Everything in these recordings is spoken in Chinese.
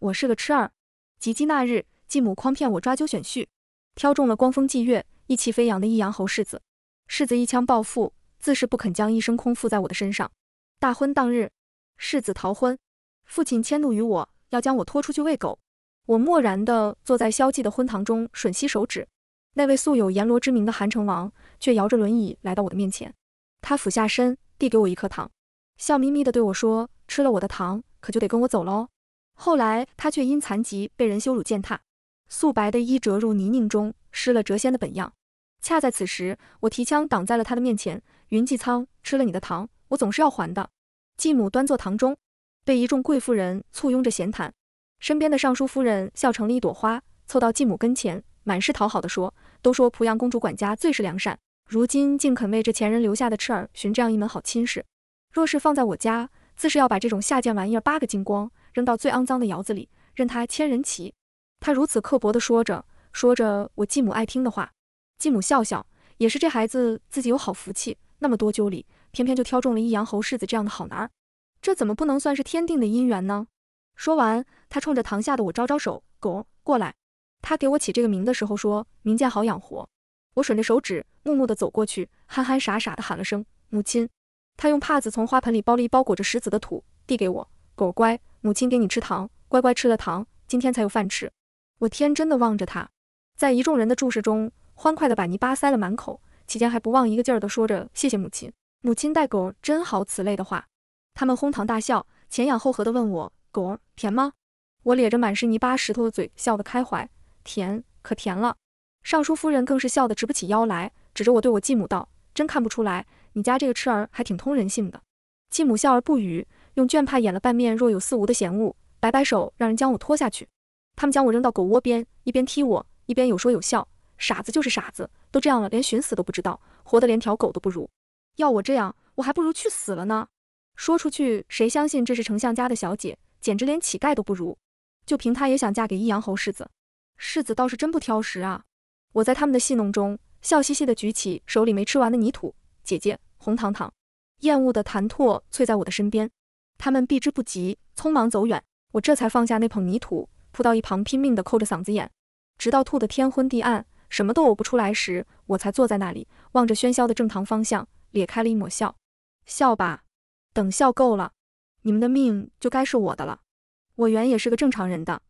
我是个痴儿，及笄那日，继母诓骗我抓阄选婿，挑中了光风霁月、意气飞扬的义阳侯世子。世子一腔抱负，自是不肯将一生空负在我的身上。大婚当日，世子逃婚，父亲迁怒于我，要将我拖出去喂狗。我漠然地坐在萧寂的婚堂中吮吸手指。那位素有阎罗之名的韩城王，却摇着轮椅来到我的面前。他俯下身，递给我一颗糖，笑眯眯地对我说：“吃了我的糖，可就得跟我走喽。”后来，他却因残疾被人羞辱践踏，素白的衣折入泥泞中，失了谪仙的本样。恰在此时，我提枪挡在了他的面前。云济苍，吃了你的糖，我总是要还的。继母端坐堂中，被一众贵妇人簇拥着闲谈，身边的尚书夫人笑成了一朵花，凑到继母跟前，满是讨好的说：“都说濮阳公主管家最是良善，如今竟肯为这前人留下的痴儿寻这样一门好亲事，若是放在我家……”自是要把这种下贱玩意儿扒个精光，扔到最肮脏的窑子里，任他千人骑。他如此刻薄地说着说着我继母爱听的话，继母笑笑，也是这孩子自己有好福气，那么多纠里，偏偏就挑中了义阳侯世子这样的好男儿，这怎么不能算是天定的姻缘呢？说完，他冲着堂下的我招招手，狗过来。他给我起这个名的时候说，名叫好养活。我吮着手指，木木地走过去，憨憨傻傻地喊了声母亲。他用帕子从花盆里包了一包裹着石子的土，递给我。狗乖，母亲给你吃糖，乖乖吃了糖，今天才有饭吃。我天真的望着他，在一众人的注视中，欢快的把泥巴塞了满口，期间还不忘一个劲儿的说着“谢谢母亲，母亲带狗真好”此类的话。他们哄堂大笑，前仰后合的问我：“狗儿甜吗？”我咧着满是泥巴石头的嘴，笑得开怀，甜，可甜了。尚书夫人更是笑得直不起腰来，指着我对我继母道：“真看不出来。”你家这个痴儿还挺通人性的，继母笑而不语，用绢帕掩了半面若有似无的嫌恶，摆摆手让人将我拖下去。他们将我扔到狗窝边，一边踢我，一边有说有笑。傻子就是傻子，都这样了，连寻死都不知道，活得连条狗都不如。要我这样，我还不如去死了呢。说出去谁相信这是丞相家的小姐，简直连乞丐都不如。就凭她也想嫁给义阳侯世子，世子倒是真不挑食啊。我在他们的戏弄中，笑嘻嘻地举起手里没吃完的泥土。姐姐，红糖糖，厌恶的谭拓凑在我的身边，他们避之不及，匆忙走远。我这才放下那捧泥土，扑到一旁拼命的扣着嗓子眼，直到吐得天昏地暗，什么都呕不出来时，我才坐在那里，望着喧嚣的正堂方向，咧开了一抹笑。笑吧，等笑够了，你们的命就该是我的了。我原也是个正常人的，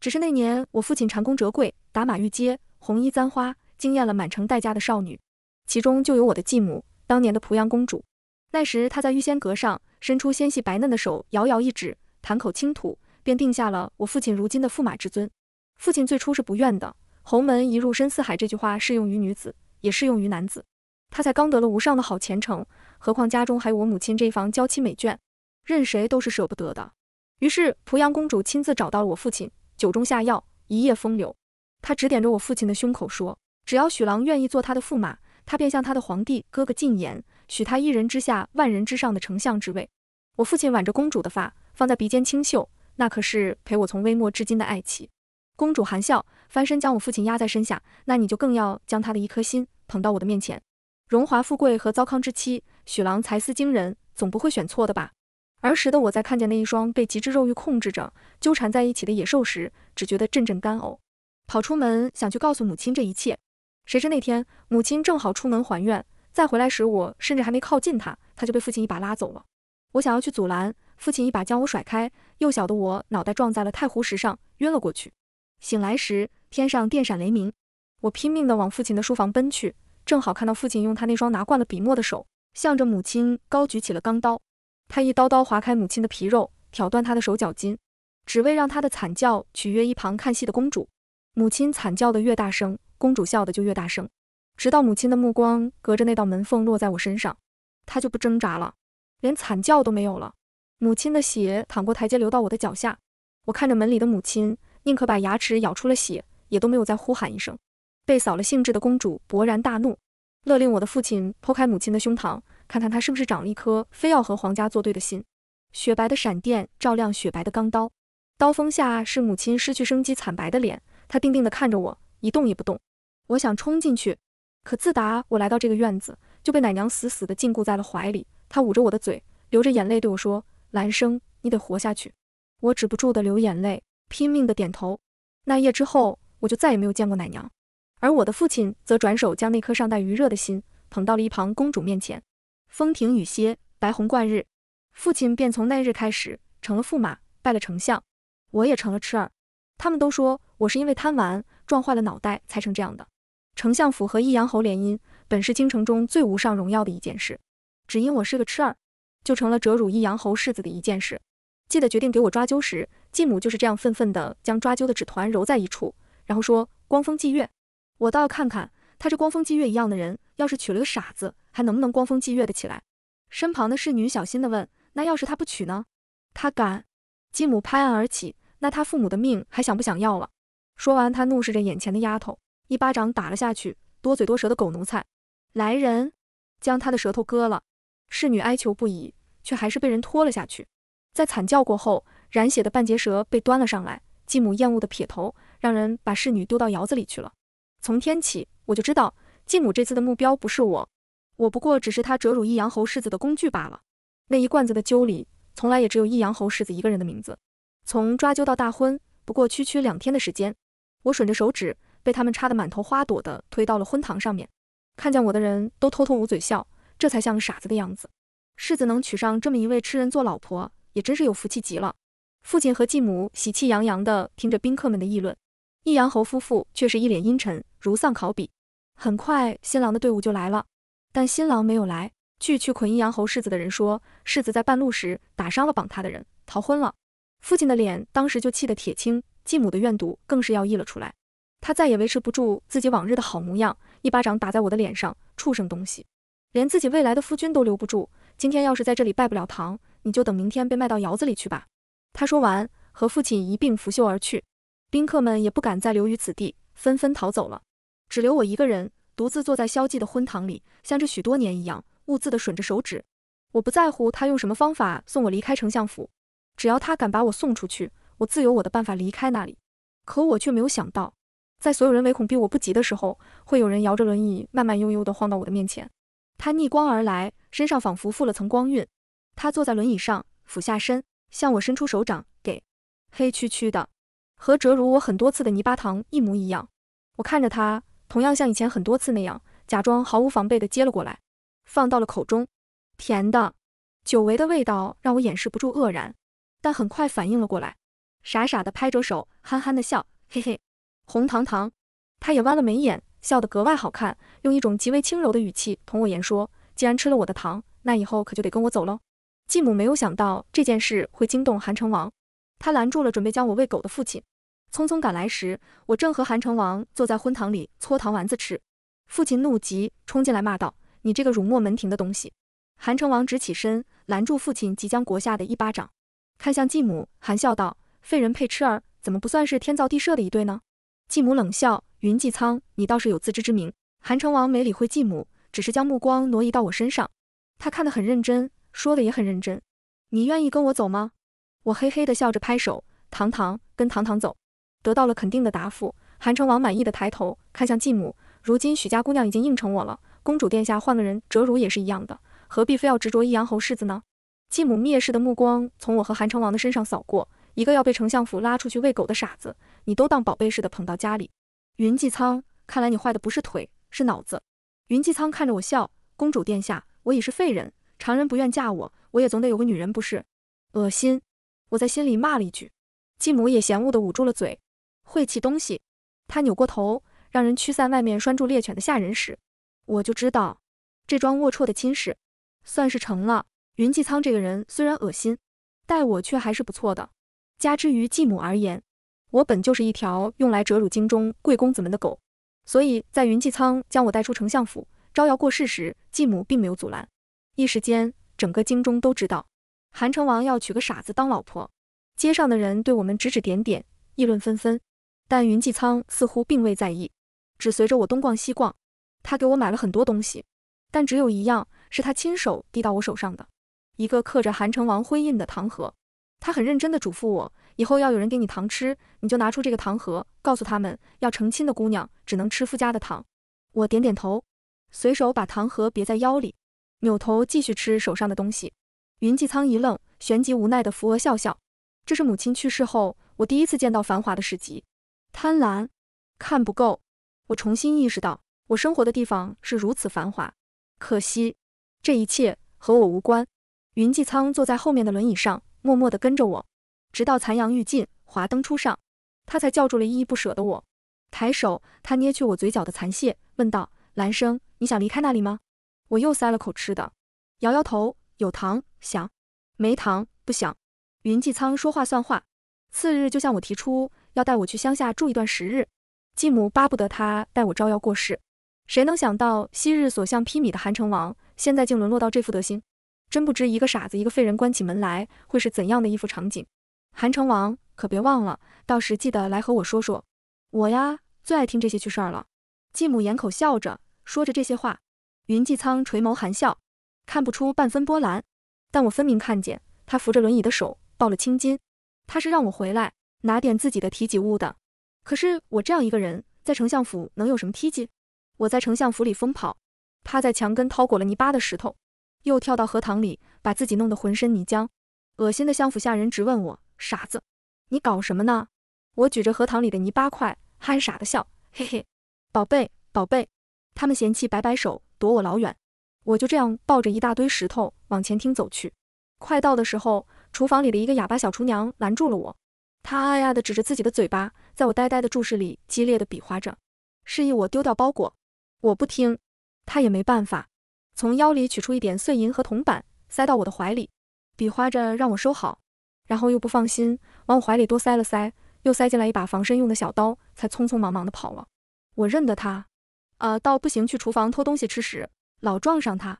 只是那年我父亲蟾宫折桂，打马御街，红衣簪花，惊艳了满城待嫁的少女，其中就有我的继母。当年的濮阳公主，那时她在玉仙阁上伸出纤细白嫩的手，遥遥一指，弹口轻吐，便定下了我父亲如今的驸马之尊。父亲最初是不愿的，“侯门一入深似海”这句话适用于女子，也适用于男子。他才刚得了无上的好前程，何况家中还有我母亲这房娇妻美眷，任谁都是舍不得的。于是濮阳公主亲自找到了我父亲，酒中下药，一夜风流。她指点着我父亲的胸口说：“只要许郎愿意做他的驸马。”他便向他的皇帝哥哥进言，许他一人之下，万人之上的丞相之位。我父亲挽着公主的发，放在鼻尖清嗅，那可是陪我从微末至今的爱妻。公主含笑翻身将我父亲压在身下，那你就更要将他的一颗心捧到我的面前。荣华富贵和糟糠之妻，许郎才思惊人，总不会选错的吧？儿时的我在看见那一双被极致肉欲控制着纠缠在一起的野兽时，只觉得阵阵干呕，跑出门想去告诉母亲这一切。谁知那天，母亲正好出门还愿，再回来时，我甚至还没靠近她，她就被父亲一把拉走了。我想要去阻拦，父亲一把将我甩开，幼小的我脑袋撞在了太湖石上，晕了过去。醒来时，天上电闪雷鸣，我拼命地往父亲的书房奔去，正好看到父亲用他那双拿惯了笔墨的手，向着母亲高举起了钢刀。他一刀刀划开母亲的皮肉，挑断她的手脚筋，只为让她的惨叫取悦一旁看戏的公主。母亲惨叫的越大声。公主笑得就越大声，直到母亲的目光隔着那道门缝落在我身上，她就不挣扎了，连惨叫都没有了。母亲的血淌过台阶，流到我的脚下。我看着门里的母亲，宁可把牙齿咬出了血，也都没有再呼喊一声。被扫了兴致的公主勃然大怒，勒令我的父亲剖开母亲的胸膛，看看她是不是长了一颗非要和皇家作对的心。雪白的闪电照亮雪白的钢刀，刀锋下是母亲失去生机惨白的脸。她定定地看着我，一动也不动。我想冲进去，可自打我来到这个院子，就被奶娘死死地禁锢在了怀里。她捂着我的嘴，流着眼泪对我说：“兰生，你得活下去。”我止不住地流眼泪，拼命地点头。那夜之后，我就再也没有见过奶娘，而我的父亲则转手将那颗尚带余热的心捧到了一旁公主面前。风停雨歇，白虹贯日，父亲便从那日开始成了驸马，拜了丞相，我也成了痴儿。他们都说我是因为贪玩撞坏了脑袋才成这样的。丞相府和义阳侯联姻，本是京城中最无上荣耀的一件事，只因我是个痴儿，就成了折辱义阳侯世子的一件事。记得决定给我抓阄时，继母就是这样愤愤地将抓阄的纸团揉在一处，然后说：“光风霁月。”我倒要看看他这光风霁月一样的人，要是娶了个傻子，还能不能光风霁月的起来。身旁的侍女小心地问：“那要是他不娶呢？”“他敢！”继母拍案而起，“那他父母的命还想不想要了？”说完，她怒视着眼前的丫头。一巴掌打了下去，多嘴多舌的狗奴才！来人，将他的舌头割了！侍女哀求不已，却还是被人拖了下去。在惨叫过后，染血的半截舌被端了上来。继母厌恶的撇头，让人把侍女丢到窑子里去了。从天起，我就知道继母这次的目标不是我，我不过只是他折辱易阳侯世子的工具罢了。那一罐子的酒里，从来也只有易阳侯世子一个人的名字。从抓阄到大婚，不过区区两天的时间。我吮着手指。被他们插的满头花朵的推到了婚堂上面，看见我的人都偷偷捂嘴笑，这才像个傻子的样子。世子能娶上这么一位吃人做老婆，也真是有福气极了。父亲和继母喜气洋洋的听着宾客们的议论，义阳侯夫妇却是一脸阴沉，如丧考妣。很快，新郎的队伍就来了，但新郎没有来。据去捆义阳侯世子的人说，世子在半路时打伤了绑他的人，逃婚了。父亲的脸当时就气得铁青，继母的怨毒更是要溢了出来。他再也维持不住自己往日的好模样，一巴掌打在我的脸上。畜生东西，连自己未来的夫君都留不住。今天要是在这里拜不了堂，你就等明天被卖到窑子里去吧。他说完，和父亲一并拂袖而去。宾客们也不敢再留于此地，纷纷逃走了，只留我一个人独自坐在萧寂的婚堂里，像这许多年一样兀自的吮着手指。我不在乎他用什么方法送我离开丞相府，只要他敢把我送出去，我自有我的办法离开那里。可我却没有想到。在所有人唯恐避我不及的时候，会有人摇着轮椅，慢慢悠悠地晃到我的面前。他逆光而来，身上仿佛附了层光晕。他坐在轮椅上，俯下身，向我伸出手掌，给黑黢黢的，和折辱我很多次的泥巴糖一模一样。我看着他，同样像以前很多次那样，假装毫无防备地接了过来，放到了口中。甜的，久违的味道让我掩饰不住愕然，但很快反应了过来，傻傻地拍着手，憨憨地笑，嘿嘿。红糖糖，他也弯了眉眼，笑得格外好看，用一种极为轻柔的语气同我言说：“既然吃了我的糖，那以后可就得跟我走喽。”继母没有想到这件事会惊动韩成王，他拦住了准备将我喂狗的父亲。匆匆赶来时，我正和韩成王坐在婚堂里搓糖丸子吃。父亲怒极，冲进来骂道：“你这个辱没门庭的东西！”韩成王直起身，拦住父亲即将国下的一巴掌，看向继母，含笑道：“废人配痴儿，怎么不算是天造地设的一对呢？”继母冷笑：“云继苍，你倒是有自知之明。”韩成王没理会继母，只是将目光挪移到我身上。他看得很认真，说的也很认真：“你愿意跟我走吗？”我嘿嘿的笑着拍手：“堂堂，跟堂堂走。”得到了肯定的答复，韩成王满意的抬头看向继母。如今许家姑娘已经应承我了，公主殿下换个人折辱也是一样的，何必非要执着一阳侯世子呢？继母蔑视的目光从我和韩成王的身上扫过，一个要被丞相府拉出去喂狗的傻子。你都当宝贝似的捧到家里，云济苍，看来你坏的不是腿，是脑子。云济苍看着我笑，公主殿下，我已是废人，常人不愿嫁我，我也总得有个女人不是？恶心！我在心里骂了一句。继母也嫌恶的捂住了嘴，晦气东西！她扭过头，让人驱散外面拴住猎犬的下人时，我就知道这桩龌龊的亲事算是成了。云济苍这个人虽然恶心，待我却还是不错的，加之于继母而言。我本就是一条用来折辱京中贵公子们的狗，所以在云继仓将我带出丞相府招摇过市时，继母并没有阻拦。一时间，整个京中都知道韩成王要娶个傻子当老婆，街上的人对我们指指点点，议论纷纷。但云继仓似乎并未在意，只随着我东逛西逛。他给我买了很多东西，但只有一样是他亲手递到我手上的，一个刻着韩成王徽印的糖盒。他很认真地嘱咐我。以后要有人给你糖吃，你就拿出这个糖盒，告诉他们，要成亲的姑娘只能吃夫家的糖。我点点头，随手把糖盒别在腰里，扭头继续吃手上的东西。云继仓一愣，旋即无奈地扶额笑笑。这是母亲去世后，我第一次见到繁华的市集，贪婪，看不够。我重新意识到，我生活的地方是如此繁华，可惜，这一切和我无关。云继仓坐在后面的轮椅上，默默地跟着我。直到残阳欲尽，华灯初上，他才叫住了依依不舍的我。抬手，他捏去我嘴角的残屑，问道：“兰生，你想离开那里吗？”我又塞了口吃的，摇摇头。有糖想，没糖不想。云继仓说话算话，次日就向我提出要带我去乡下住一段时日。继母巴不得他带我招摇过市。谁能想到昔日所向披靡的韩城王，现在竟沦落到这副德行？真不知一个傻子，一个废人关起门来会是怎样的一副场景。韩城王，可别忘了，到时记得来和我说说。我呀，最爱听这些趣事儿了。继母掩口笑着，说着这些话。云继苍垂眸含笑，看不出半分波澜，但我分明看见他扶着轮椅的手抱了青筋。他是让我回来拿点自己的提己物的。可是我这样一个人，在丞相府能有什么梯级？我在丞相府里疯跑，趴在墙根掏裹了泥巴的石头，又跳到荷塘里，把自己弄得浑身泥浆，恶心的相府下人直问我。傻子，你搞什么呢？我举着荷塘里的泥巴块，憨傻的笑，嘿嘿。宝贝，宝贝，他们嫌弃，摆摆手躲我老远。我就这样抱着一大堆石头往前厅走去。快到的时候，厨房里的一个哑巴小厨娘拦住了我，她哎呀的指着自己的嘴巴，在我呆呆的注视里激烈的比划着，示意我丢掉包裹。我不听，她也没办法，从腰里取出一点碎银和铜板，塞到我的怀里，比划着让我收好。然后又不放心，往我怀里多塞了塞，又塞进来一把防身用的小刀，才匆匆忙忙的跑了。我认得他，啊，到不行去厨房偷东西吃时，老撞上他，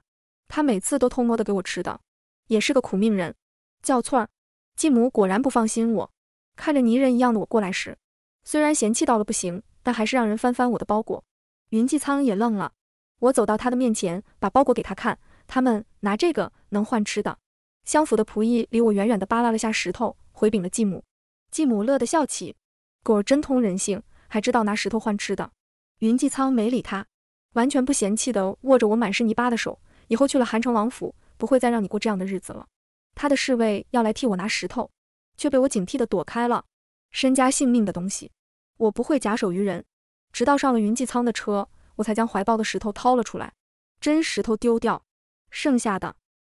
他每次都偷摸的给我吃的，也是个苦命人，叫翠儿。继母果然不放心我，看着泥人一样的我过来时，虽然嫌弃到了不行，但还是让人翻翻我的包裹。云继仓也愣了，我走到他的面前，把包裹给他看，他们拿这个能换吃的。相府的仆役离我远远的扒拉了下石头，回禀了继母。继母乐得笑起，狗真通人性，还知道拿石头换吃的。云继仓没理他，完全不嫌弃的握着我满是泥巴的手。以后去了韩城王府，不会再让你过这样的日子了。他的侍卫要来替我拿石头，却被我警惕的躲开了。身家性命的东西，我不会假手于人。直到上了云继仓的车，我才将怀抱的石头掏了出来，真石头丢掉，剩下的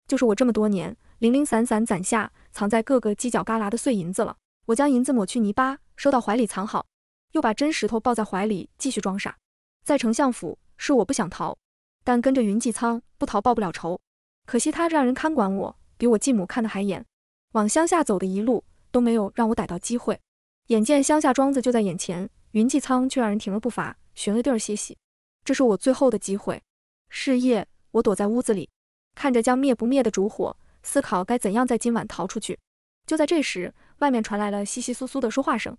就是我这么多年。零零散散攒下，藏在各个犄角旮旯的碎银子了。我将银子抹去泥巴，收到怀里藏好，又把真石头抱在怀里，继续装傻。在丞相府是我不想逃，但跟着云济仓不逃报不了仇。可惜他让人看管我，比我继母看得还严。往乡下走的一路都没有让我逮到机会。眼见乡下庄子就在眼前，云济仓却让人停了步伐，寻了地儿歇息。这是我最后的机会。是夜，我躲在屋子里，看着将灭不灭的烛火。思考该怎样在今晚逃出去。就在这时，外面传来了窸窸窣窣的说话声。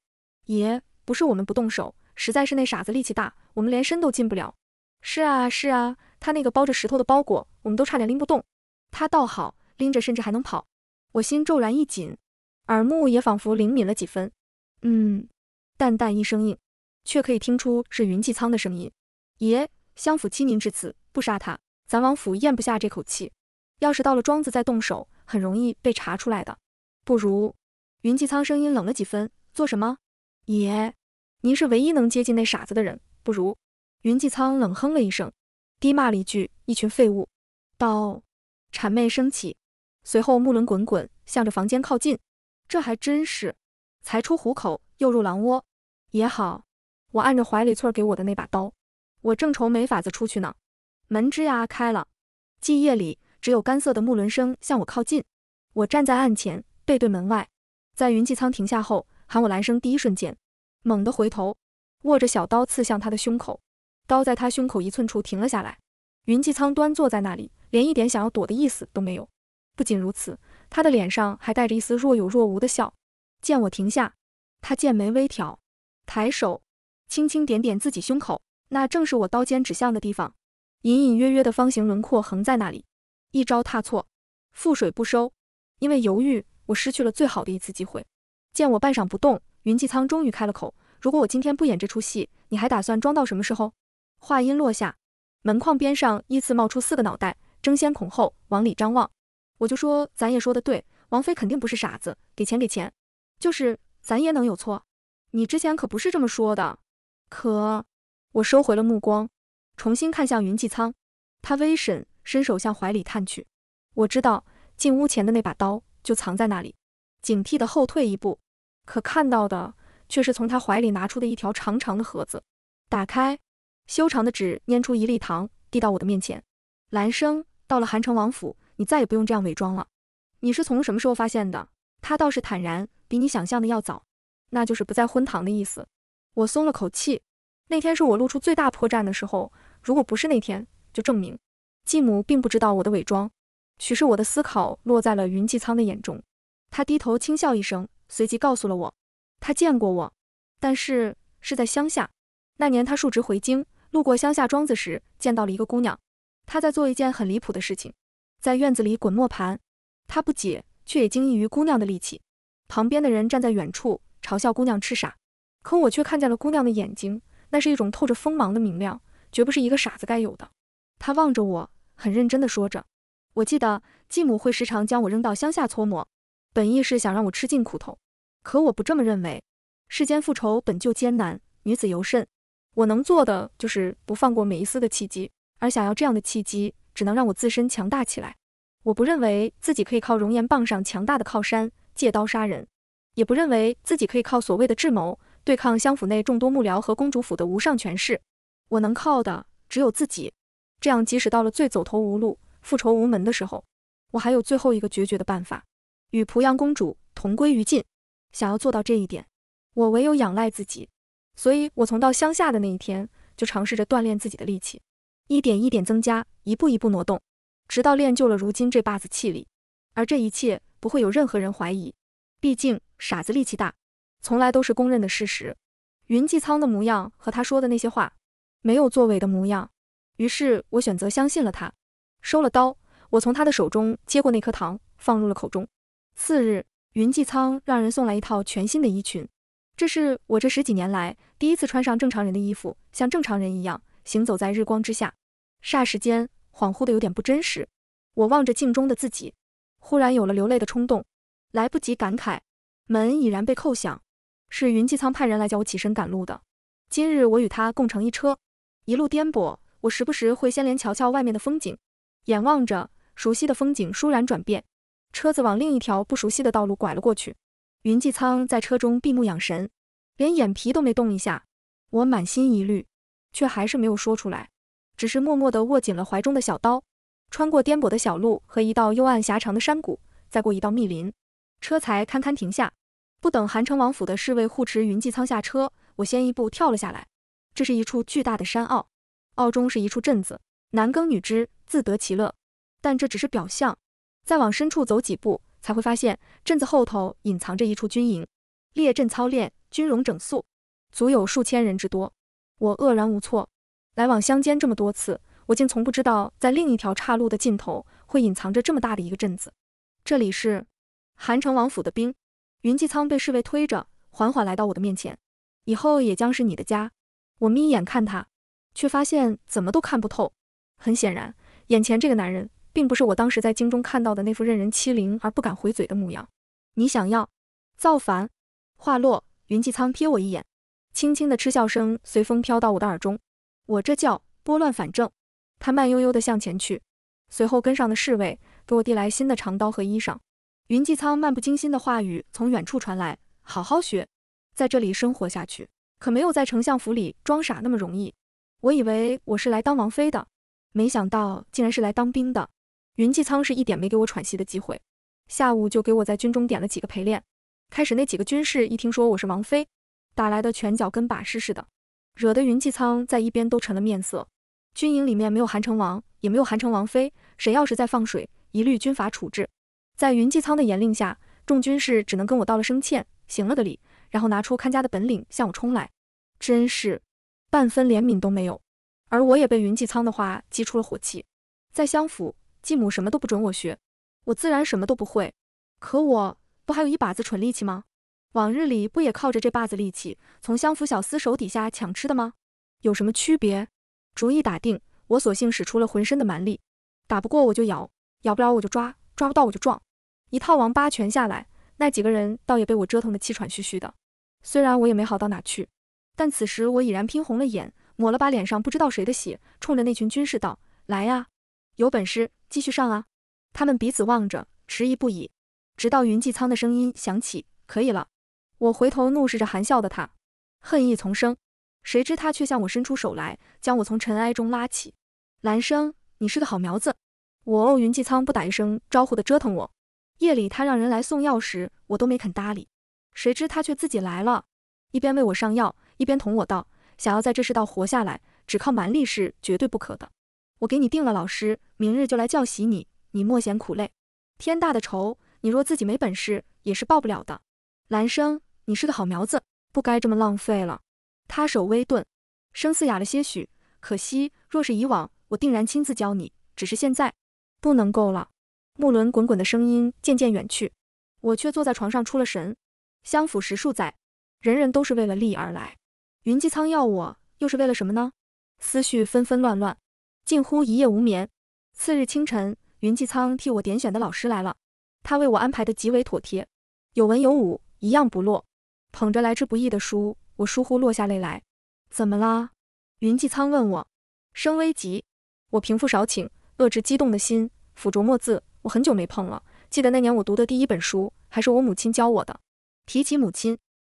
爷，不是我们不动手，实在是那傻子力气大，我们连身都进不了。是啊，是啊，他那个包着石头的包裹，我们都差点拎不动。他倒好，拎着甚至还能跑。我心骤然一紧，耳目也仿佛灵敏了几分。嗯，淡淡一声应，却可以听出是云济苍的声音。爷，相府欺凌至此，不杀他，咱王府咽不下这口气。要是到了庄子再动手，很容易被查出来的。不如，云济仓声音冷了几分。做什么？爷，您是唯一能接近那傻子的人。不如，云济仓冷哼了一声，低骂了一句：“一群废物。”刀，谄媚升起，随后木轮滚滚，向着房间靠近。这还真是，才出虎口又入狼窝。也好，我按着怀里翠儿给我的那把刀，我正愁没法子出去呢。门吱呀开了，寂夜里。只有干涩的木轮声向我靠近。我站在岸前，背对门外。在云季苍停下后喊我“来生”第一瞬间，猛地回头，握着小刀刺向他的胸口。刀在他胸口一寸处停了下来。云季苍端坐在那里，连一点想要躲的意思都没有。不仅如此，他的脸上还带着一丝若有若无的笑。见我停下，他剑眉微挑，抬手轻轻点点自己胸口，那正是我刀尖指向的地方。隐隐约约的方形轮廓横在那里。一招踏错，覆水不收。因为犹豫，我失去了最好的一次机会。见我半晌不动，云继仓终于开了口：“如果我今天不演这出戏，你还打算装到什么时候？”话音落下，门框边上依次冒出四个脑袋，争先恐后往里张望。我就说，咱爷说的对，王妃肯定不是傻子，给钱给钱。就是咱爷能有错？你之前可不是这么说的。可我收回了目光，重新看向云继仓，他微审。伸手向怀里探去，我知道进屋前的那把刀就藏在那里，警惕的后退一步，可看到的却是从他怀里拿出的一条长长的盒子。打开，修长的指拈出一粒糖，递到我的面前。兰生到了韩城王府，你再也不用这样伪装了。你是从什么时候发现的？他倒是坦然，比你想象的要早，那就是不再婚堂的意思。我松了口气，那天是我露出最大破绽的时候，如果不是那天，就证明。继母并不知道我的伪装，许是我的思考落在了云季苍的眼中，他低头轻笑一声，随即告诉了我，他见过我，但是是在乡下。那年他述职回京，路过乡下庄子时，见到了一个姑娘，她在做一件很离谱的事情，在院子里滚磨盘。他不解，却也惊异于姑娘的力气。旁边的人站在远处嘲笑姑娘痴傻，可我却看见了姑娘的眼睛，那是一种透着锋芒的明亮，绝不是一个傻子该有的。他望着我。很认真地说着，我记得继母会时常将我扔到乡下搓磨，本意是想让我吃尽苦头。可我不这么认为，世间复仇本就艰难，女子尤甚。我能做的就是不放过每一丝的契机，而想要这样的契机，只能让我自身强大起来。我不认为自己可以靠容颜傍上强大的靠山，借刀杀人；也不认为自己可以靠所谓的智谋对抗相府内众多幕僚和公主府的无上权势。我能靠的只有自己。这样，即使到了最走投无路、复仇无门的时候，我还有最后一个决绝的办法，与濮阳公主同归于尽。想要做到这一点，我唯有仰赖自己。所以，我从到乡下的那一天，就尝试着锻炼自己的力气，一点一点增加，一步一步挪动，直到练就了如今这把子气力。而这一切，不会有任何人怀疑，毕竟傻子力气大，从来都是公认的事实。云济仓的模样和他说的那些话，没有作伪的模样。于是我选择相信了他，收了刀，我从他的手中接过那颗糖，放入了口中。次日，云继仓让人送来一套全新的衣裙，这是我这十几年来第一次穿上正常人的衣服，像正常人一样行走在日光之下，霎时间恍惚的有点不真实。我望着镜中的自己，忽然有了流泪的冲动，来不及感慨，门已然被叩响，是云继仓派人来叫我起身赶路的。今日我与他共乘一车，一路颠簸。我时不时会先连瞧瞧外面的风景，眼望着熟悉的风景倏然转变，车子往另一条不熟悉的道路拐了过去。云季苍在车中闭目养神，连眼皮都没动一下。我满心疑虑，却还是没有说出来，只是默默地握紧了怀中的小刀。穿过颠簸的小路和一道幽暗狭长的山谷，再过一道密林，车才堪堪停下。不等韩城王府的侍卫护持云季苍下车，我先一步跳了下来。这是一处巨大的山坳。奥中是一处镇子，男耕女织，自得其乐。但这只是表象，再往深处走几步，才会发现镇子后头隐藏着一处军营，列阵操练，军容整肃，足有数千人之多。我愕然无措，来往乡间这么多次，我竟从不知道在另一条岔路的尽头会隐藏着这么大的一个镇子。这里是韩城王府的兵，云继苍被侍卫推着，缓缓来到我的面前。以后也将是你的家。我眯眼看他。却发现怎么都看不透。很显然，眼前这个男人并不是我当时在京中看到的那副任人欺凌而不敢回嘴的模样。你想要造反？话落，云继仓瞥我一眼，轻轻的嗤笑声随风飘到我的耳中。我这叫拨乱反正。他慢悠悠的向前去，随后跟上的侍卫给我递来新的长刀和衣裳。云继仓漫不经心的话语从远处传来：“好好学，在这里生活下去，可没有在丞相府里装傻那么容易。”我以为我是来当王妃的，没想到竟然是来当兵的。云继仓是一点没给我喘息的机会，下午就给我在军中点了几个陪练。开始那几个军士一听说我是王妃打来的，拳脚跟把式似的，惹得云继仓在一边都沉了面色。军营里面没有韩城王，也没有韩城王妃，谁要是在放水，一律军法处置。在云继仓的严令下，众军士只能跟我道了声歉，行了个礼，然后拿出看家的本领向我冲来。真是。半分怜悯都没有，而我也被云继仓的话激出了火气。在相府，继母什么都不准我学，我自然什么都不会。可我不还有一把子蠢力气吗？往日里不也靠着这把子力气，从相府小厮手底下抢吃的吗？有什么区别？主意打定，我索性使出了浑身的蛮力，打不过我就咬，咬不了我就抓，抓不到我就撞。一套王八拳下来，那几个人倒也被我折腾得气喘吁吁的，虽然我也没好到哪去。但此时我已然拼红了眼，抹了把脸上不知道谁的血，冲着那群军士道：“来呀，有本事继续上啊！”他们彼此望着，迟疑不已。直到云济苍的声音响起：“可以了。”我回头怒视着含笑的他，恨意丛生。谁知他却向我伸出手来，将我从尘埃中拉起：“兰生，你是个好苗子。”我哦，云济苍不打一声招呼的折腾我。夜里他让人来送药时，我都没肯搭理。谁知他却自己来了，一边为我上药。一边同我道：“想要在这世道活下来，只靠蛮力是绝对不可的。我给你定了，老师明日就来教习你，你莫嫌苦累。天大的仇，你若自己没本事，也是报不了的。兰生，你是个好苗子，不该这么浪费了。”他手微顿，声似哑了些许。可惜，若是以往，我定然亲自教你。只是现在，不能够了。木轮滚滚的声音渐渐远去，我却坐在床上出了神。相府十数载，人人都是为了利而来。云济仓要我，又是为了什么呢？思绪纷纷乱乱，近乎一夜无眠。次日清晨，云济仓替我点选的老师来了，他为我安排的极为妥帖，有文有武，一样不落。捧着来之不易的书，我疏忽落下泪来。怎么啦？云济仓问我。生危急，我平复少顷，遏制激动的心，抚着墨字，我很久没碰了。记得那年我读的第一本书，还是我母亲教我的。提起母亲，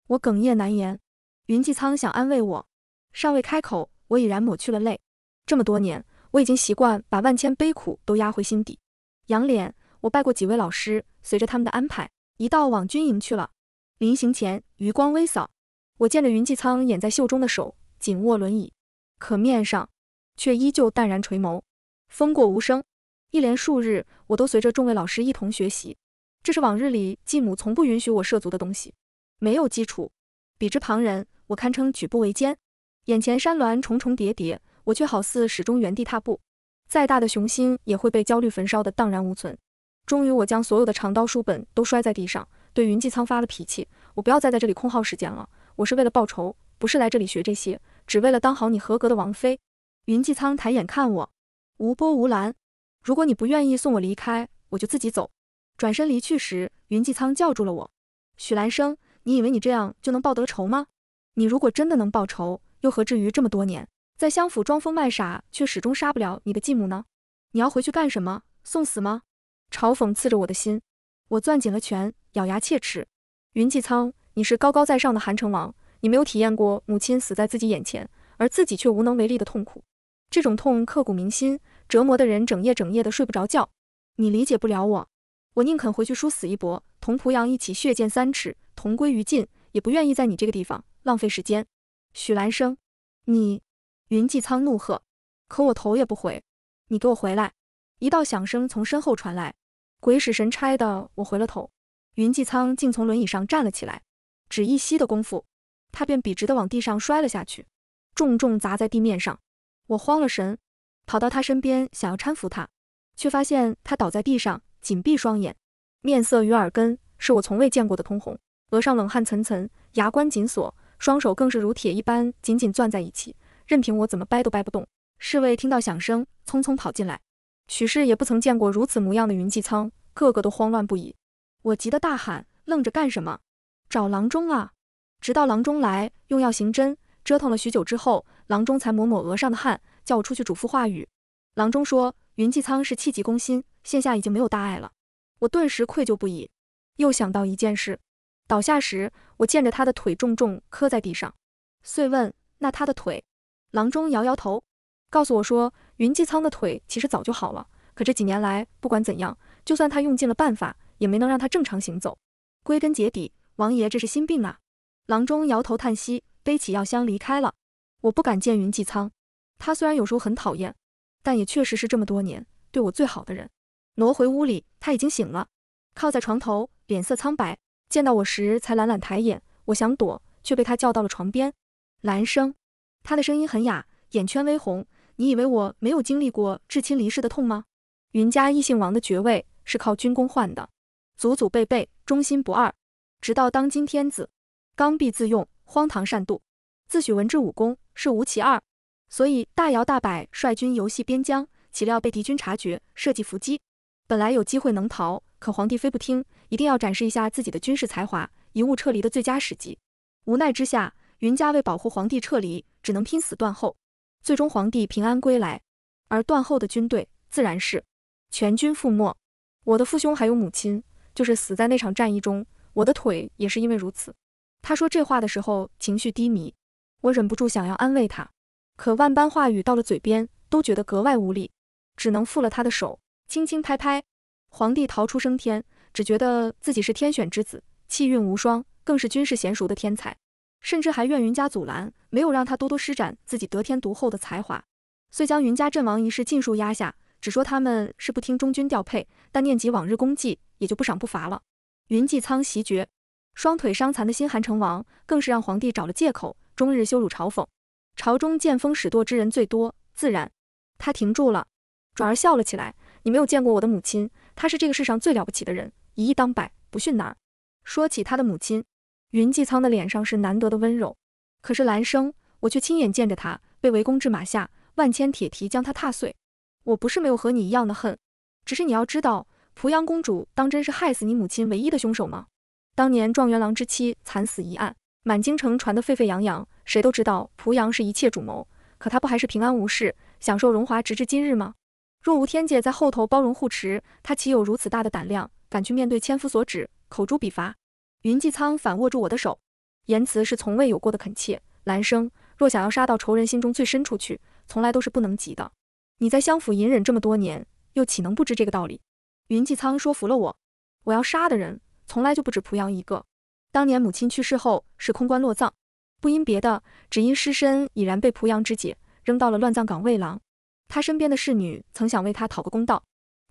我哽咽难言。云继仓想安慰我，尚未开口，我已然抹去了泪。这么多年，我已经习惯把万千悲苦都压回心底。杨脸，我拜过几位老师，随着他们的安排，一道往军营去了。临行前，余光微扫，我见着云继仓掩在袖中的手紧握轮椅，可面上却依旧淡然垂眸。风过无声，一连数日，我都随着众位老师一同学习。这是往日里继母从不允许我涉足的东西，没有基础，比之旁人。我堪称举步维艰，眼前山峦重重叠叠，我却好似始终原地踏步。再大的雄心也会被焦虑焚烧的荡然无存。终于，我将所有的长刀书本都摔在地上，对云济仓发了脾气。我不要再在这里空耗时间了，我是为了报仇，不是来这里学这些，只为了当好你合格的王妃。云济仓抬眼看我，无波无澜。如果你不愿意送我离开，我就自己走。转身离去时，云济仓叫住了我。许兰生，你以为你这样就能报得仇吗？你如果真的能报仇，又何至于这么多年在相府装疯卖傻，却始终杀不了你的继母呢？你要回去干什么？送死吗？嘲讽刺着我的心，我攥紧了拳，咬牙切齿。云继苍，你是高高在上的韩城王，你没有体验过母亲死在自己眼前，而自己却无能为力的痛苦，这种痛刻骨铭心，折磨的人整夜整夜的睡不着觉。你理解不了我，我宁肯回去殊死一搏，同濮阳一起血溅三尺，同归于尽，也不愿意在你这个地方。浪费时间，许兰生，你云济苍怒喝，可我头也不回，你给我回来！一道响声从身后传来，鬼使神差的我回了头，云济苍竟从轮椅上站了起来，只一息的功夫，他便笔直的往地上摔了下去，重重砸在地面上。我慌了神，跑到他身边想要搀扶他，却发现他倒在地上，紧闭双眼，面色与耳根是我从未见过的通红，额上冷汗涔涔，牙关紧锁。双手更是如铁一般紧紧攥在一起，任凭我怎么掰都掰不动。侍卫听到响声，匆匆跑进来。许氏也不曾见过如此模样的云济仓，个个都慌乱不已。我急得大喊：“愣着干什么？找郎中啊！”直到郎中来用药行针，折腾了许久之后，郎中才抹抹额上的汗，叫我出去嘱咐话语。郎中说：“云济仓是气急攻心，现下已经没有大碍了。”我顿时愧疚不已，又想到一件事。倒下时，我见着他的腿重重磕在地上，遂问那他的腿，郎中摇摇头，告诉我说云济仓的腿其实早就好了，可这几年来不管怎样，就算他用尽了办法，也没能让他正常行走。归根结底，王爷这是心病啊。郎中摇头叹息，背起药箱离开了。我不敢见云济仓，他虽然有时候很讨厌，但也确实是这么多年对我最好的人。挪回屋里，他已经醒了，靠在床头，脸色苍白。见到我时才懒懒抬眼，我想躲，却被他叫到了床边。兰生，他的声音很哑，眼圈微红。你以为我没有经历过至亲离世的痛吗？云家异姓王的爵位是靠军功换的，祖祖辈辈忠心不二，直到当今天子，刚愎自用，荒唐善妒，自诩文治武功是无其二，所以大摇大摆率军游戏边疆，岂料被敌军察觉，设计伏击。本来有机会能逃，可皇帝非不听。一定要展示一下自己的军事才华，贻误撤离的最佳时机。无奈之下，云家为保护皇帝撤离，只能拼死断后。最终，皇帝平安归来，而断后的军队自然是全军覆没。我的父兄还有母亲，就是死在那场战役中。我的腿也是因为如此。他说这话的时候，情绪低迷，我忍不住想要安慰他，可万般话语到了嘴边，都觉得格外无力，只能负了他的手，轻轻拍拍。皇帝逃出升天。只觉得自己是天选之子，气运无双，更是军事娴熟的天才，甚至还怨云家阻拦，没有让他多多施展自己得天独厚的才华，遂将云家阵亡一事尽数压下，只说他们是不听中军调配，但念及往日功绩，也就不赏不罚了。云继苍袭爵，双腿伤残的新寒成王，更是让皇帝找了借口，终日羞辱嘲讽。朝中见风使舵之人最多，自然他停住了，转而笑了起来。你没有见过我的母亲，她是这个世上最了不起的人。以一当百，不逊哪？说起他的母亲，云继苍的脸上是难得的温柔。可是兰生，我却亲眼见着他被围攻至马下，万千铁蹄将他踏碎。我不是没有和你一样的恨，只是你要知道，濮阳公主当真是害死你母亲唯一的凶手吗？当年状元郎之妻惨死一案，满京城传得沸沸扬扬，谁都知道濮阳是一切主谋，可她不还是平安无事，享受荣华，直至今日吗？若无天界在后头包容护持，她岂有如此大的胆量？敢去面对千夫所指，口诛笔伐。云继仓反握住我的手，言辞是从未有过的恳切。兰生若想要杀到仇人心中最深处去，从来都是不能急的。你在相府隐忍这么多年，又岂能不知这个道理？云继仓说服了我。我要杀的人，从来就不止濮阳一个。当年母亲去世后，是空棺落葬，不因别的，只因尸身已然被濮阳之姐扔到了乱葬岗喂狼。他身边的侍女曾想为他讨个公道，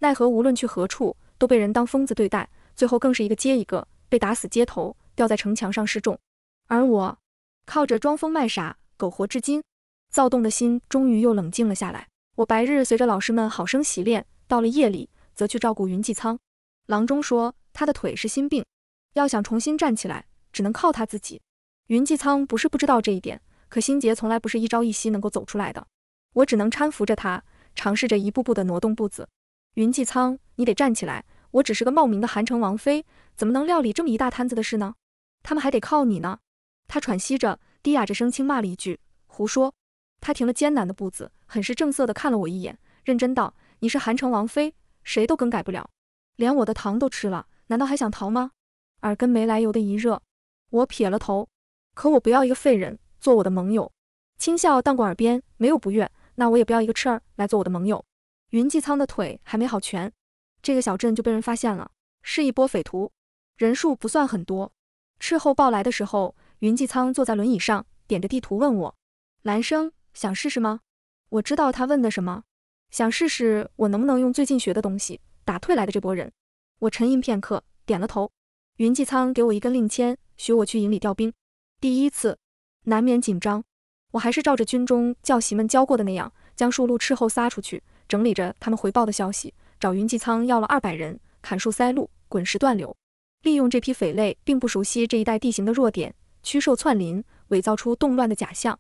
奈何无论去何处。都被人当疯子对待，最后更是一个接一个被打死街头，吊在城墙上示众。而我靠着装疯卖傻苟活至今，躁动的心终于又冷静了下来。我白日随着老师们好生习练，到了夜里则去照顾云继仓。郎中说他的腿是心病，要想重新站起来，只能靠他自己。云继仓不是不知道这一点，可心结从来不是一朝一夕能够走出来的。我只能搀扶着他，尝试着一步步地挪动步子。云济苍，你得站起来！我只是个冒名的韩城王妃，怎么能料理这么一大摊子的事呢？他们还得靠你呢。他喘息着，低哑着声轻骂了一句：“胡说！”他停了艰难的步子，很是正色的看了我一眼，认真道：“你是韩城王妃，谁都更改不了。连我的糖都吃了，难道还想逃吗？”耳根没来由的一热，我撇了头。可我不要一个废人做我的盟友。轻笑荡过耳边，没有不悦。那我也不要一个痴儿来做我的盟友。云济仓的腿还没好全，这个小镇就被人发现了。是一波匪徒，人数不算很多。斥候报来的时候，云济仓坐在轮椅上，点着地图问我：“兰生，想试试吗？”我知道他问的什么，想试试我能不能用最近学的东西打退来的这波人。我沉吟片刻，点了头。云济仓给我一根令签，许我去营里调兵。第一次，难免紧张，我还是照着军中教习们教过的那样，将数路斥候撒出去。整理着他们回报的消息，找云记仓要了二百人砍树塞路、滚石断流，利用这批匪类并不熟悉这一带地形的弱点，驱兽窜林，伪造出动乱的假象。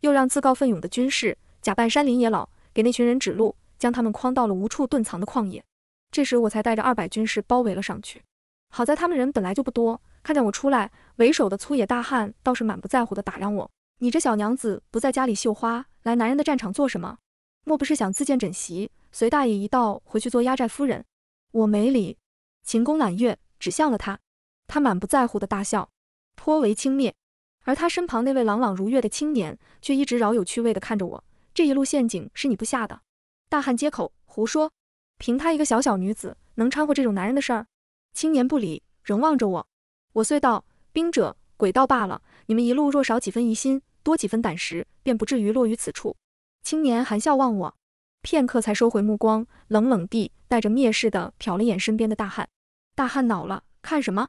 又让自告奋勇的军士假扮山林野老，给那群人指路，将他们诓到了无处遁藏的旷野。这时我才带着二百军士包围了上去。好在他们人本来就不多，看见我出来，为首的粗野大汉倒是满不在乎地打量我：“你这小娘子不在家里绣花，来男人的战场做什么？”莫不是想自荐枕席，随大爷一道回去做压寨夫人？我没理秦宫揽月，指向了他，他满不在乎的大笑，颇为轻蔑。而他身旁那位朗朗如月的青年，却一直饶有趣味地看着我。这一路陷阱是你布下的？大汉接口，胡说，凭她一个小小女子，能掺和这种男人的事儿？青年不理，仍望着我。我遂道：兵者诡道罢了，你们一路若少几分疑心，多几分胆识，便不至于落于此处。青年含笑望我，片刻才收回目光，冷冷地带着蔑视地瞟了眼身边的大汉。大汉恼了，看什么？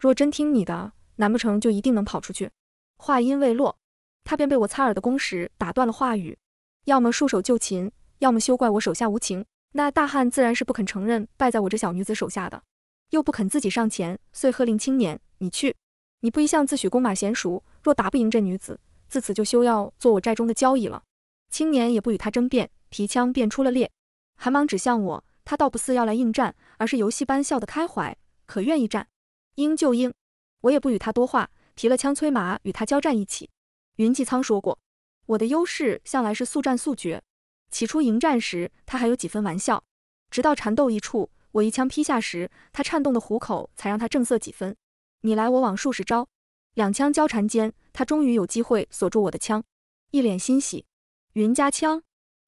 若真听你的，难不成就一定能跑出去？话音未落，他便被我擦耳的攻势打断了话语。要么束手就擒，要么休怪我手下无情。那大汉自然是不肯承认败在我这小女子手下的，又不肯自己上前，遂喝令青年：“你去！你不一向自诩弓马娴熟，若打不赢这女子，自此就休要做我寨中的交易了。”青年也不与他争辩，提枪便出了列，寒芒指向我。他倒不似要来应战，而是游戏般笑得开怀。可愿意战？应就应。我也不与他多话，提了枪催马与他交战一起。云继仓说过，我的优势向来是速战速决。起初迎战时，他还有几分玩笑，直到缠斗一处，我一枪劈下时，他颤动的虎口才让他正色几分。你来我往数十招，两枪交缠间，他终于有机会锁住我的枪，一脸欣喜。云家枪，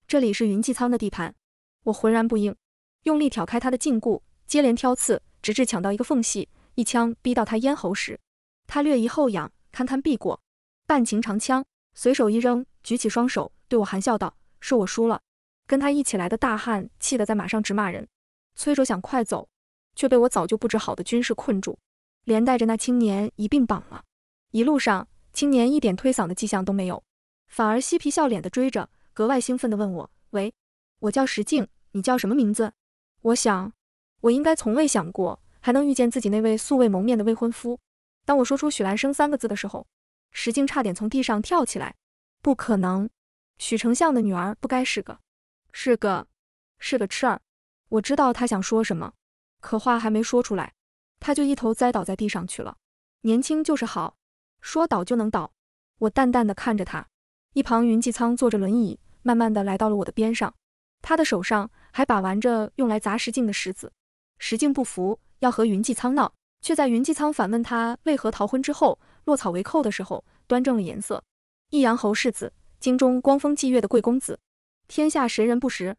这里是云继仓的地盘，我浑然不应，用力挑开他的禁锢，接连挑刺，直至抢到一个缝隙，一枪逼到他咽喉时，他略一后仰，堪堪避过。半情长枪随手一扔，举起双手对我含笑道：“是我输了。”跟他一起来的大汉气得在马上直骂人，催着想快走，却被我早就布置好的军士困住，连带着那青年一并绑了。一路上，青年一点推搡的迹象都没有。反而嬉皮笑脸的追着，格外兴奋的问我：“喂，我叫石静，你叫什么名字？”我想，我应该从未想过还能遇见自己那位素未谋面的未婚夫。当我说出“许兰生”三个字的时候，石静差点从地上跳起来。不可能，许丞相的女儿不该是个，是个，是个痴儿。我知道他想说什么，可话还没说出来，他就一头栽倒在地上去了。年轻就是好，说倒就能倒。我淡淡的看着他。一旁，云纪苍坐着轮椅，慢慢的来到了我的边上，他的手上还把玩着用来砸石镜的石子。石镜不服，要和云纪苍闹，却在云纪苍反问他为何逃婚之后落草为寇的时候，端正了颜色。义阳侯世子，京中光风霁月的贵公子，天下谁人不识？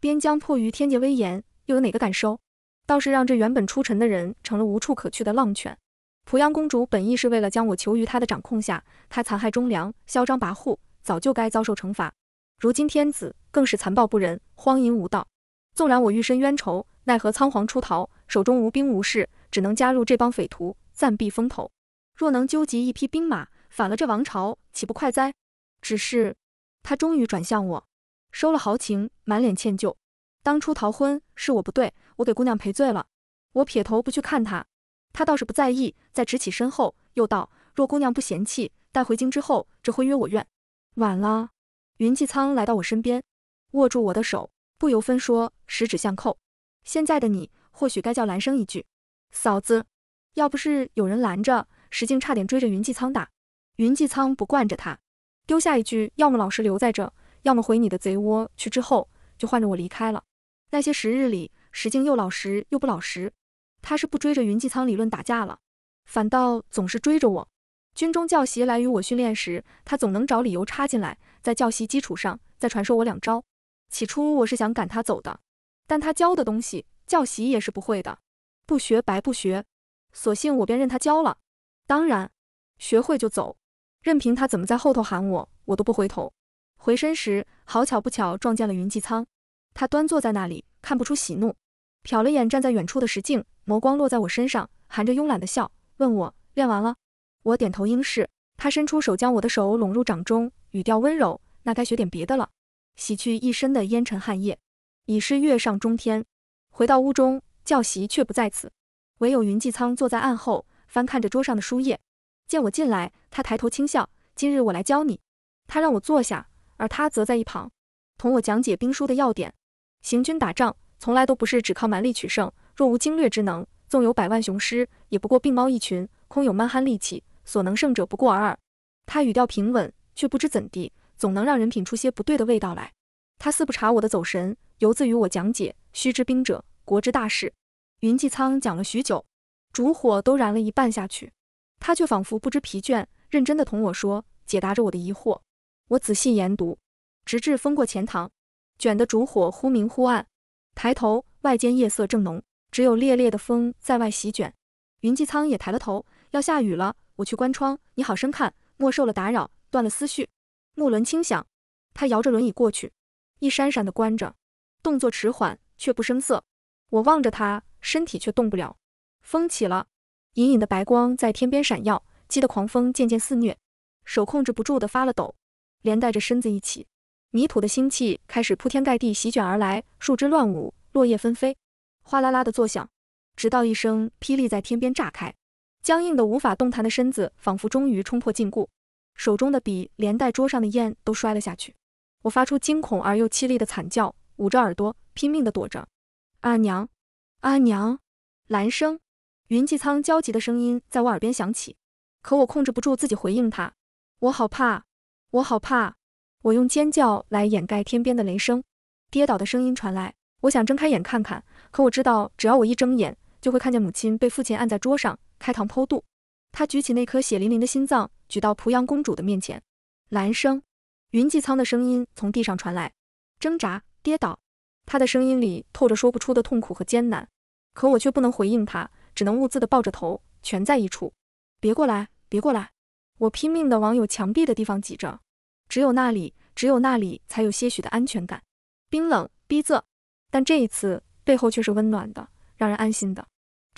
边疆迫于天界威严，又有哪个敢收？倒是让这原本出尘的人成了无处可去的浪犬。濮阳公主本意是为了将我囚于她的掌控下，她残害忠良，嚣张跋扈。早就该遭受惩罚，如今天子更是残暴不仁，荒淫无道。纵然我欲伸冤仇，奈何仓皇出逃，手中无兵无势，只能加入这帮匪徒，暂避风头。若能纠集一匹兵马，反了这王朝，岂不快哉？只是他终于转向我，收了豪情，满脸歉疚。当初逃婚是我不对，我给姑娘赔罪了。我撇头不去看他，他倒是不在意，在直起身后又道：若姑娘不嫌弃，带回京之后，这婚约我愿。晚了，云继苍来到我身边，握住我的手，不由分说，十指相扣。现在的你，或许该叫兰生一句嫂子。要不是有人拦着，石静差点追着云继苍打。云继苍不惯着他，丢下一句：要么老实留在这，要么回你的贼窝去。之后就换着我离开了。那些时日里，石静又老实又不老实，他是不追着云继苍理论打架了，反倒总是追着我。军中教习来与我训练时，他总能找理由插进来，在教习基础上再传授我两招。起初我是想赶他走的，但他教的东西教习也是不会的，不学白不学，索性我便任他教了。当然，学会就走，任凭他怎么在后头喊我，我都不回头。回身时，好巧不巧撞见了云季苍，他端坐在那里，看不出喜怒，瞟了眼站在远处的石镜，眸光落在我身上，含着慵懒的笑，问我练完了。我点头应是，他伸出手将我的手拢入掌中，语调温柔。那该学点别的了，洗去一身的烟尘汗液，已是月上中天。回到屋中，教习却不在此，唯有云季苍坐在案后，翻看着桌上的书页。见我进来，他抬头轻笑。今日我来教你。他让我坐下，而他则在一旁，同我讲解兵书的要点。行军打仗，从来都不是只靠蛮力取胜。若无经略之能，纵有百万雄师，也不过病猫一群，空有蛮憨力气。所能胜者不过二。他语调平稳，却不知怎地，总能让人品出些不对的味道来。他似不察我的走神，犹自与我讲解。须知兵者，国之大事。云济苍讲了许久，烛火都燃了一半下去，他却仿佛不知疲倦，认真地同我说，解答着我的疑惑。我仔细研读，直至风过钱塘，卷的烛火忽明忽暗。抬头，外间夜色正浓，只有烈烈的风在外席卷。云济苍也抬了头，要下雨了。我去关窗，你好生看，莫受了打扰，断了思绪。木轮轻响，他摇着轮椅过去，一扇扇的关着，动作迟缓却不生色。我望着他，身体却动不了。风起了，隐隐的白光在天边闪耀，激得狂风渐渐肆虐，手控制不住的发了抖，连带着身子一起。泥土的腥气开始铺天盖地席卷而来，树枝乱舞，落叶纷飞，哗啦啦的作响，直到一声霹雳在天边炸开。僵硬的、无法动弹的身子，仿佛终于冲破禁锢，手中的笔连带桌上的烟都摔了下去。我发出惊恐而又凄厉的惨叫，捂着耳朵拼命的躲着。阿娘，阿娘，兰生，云际苍焦急的声音在我耳边响起，可我控制不住自己回应他：我好怕，我好怕。我用尖叫来掩盖天边的雷声，跌倒的声音传来，我想睁开眼看看，可我知道，只要我一睁眼，就会看见母亲被父亲按在桌上。开膛剖肚，他举起那颗血淋淋的心脏，举到濮阳公主的面前。蓝生，云际苍的声音从地上传来，挣扎，跌倒，他的声音里透着说不出的痛苦和艰难。可我却不能回应他，只能兀自的抱着头，全在一处。别过来，别过来！我拼命的往有墙壁的地方挤着，只有那里，只有那里才有些许的安全感。冰冷逼仄，但这一次背后却是温暖的，让人安心的。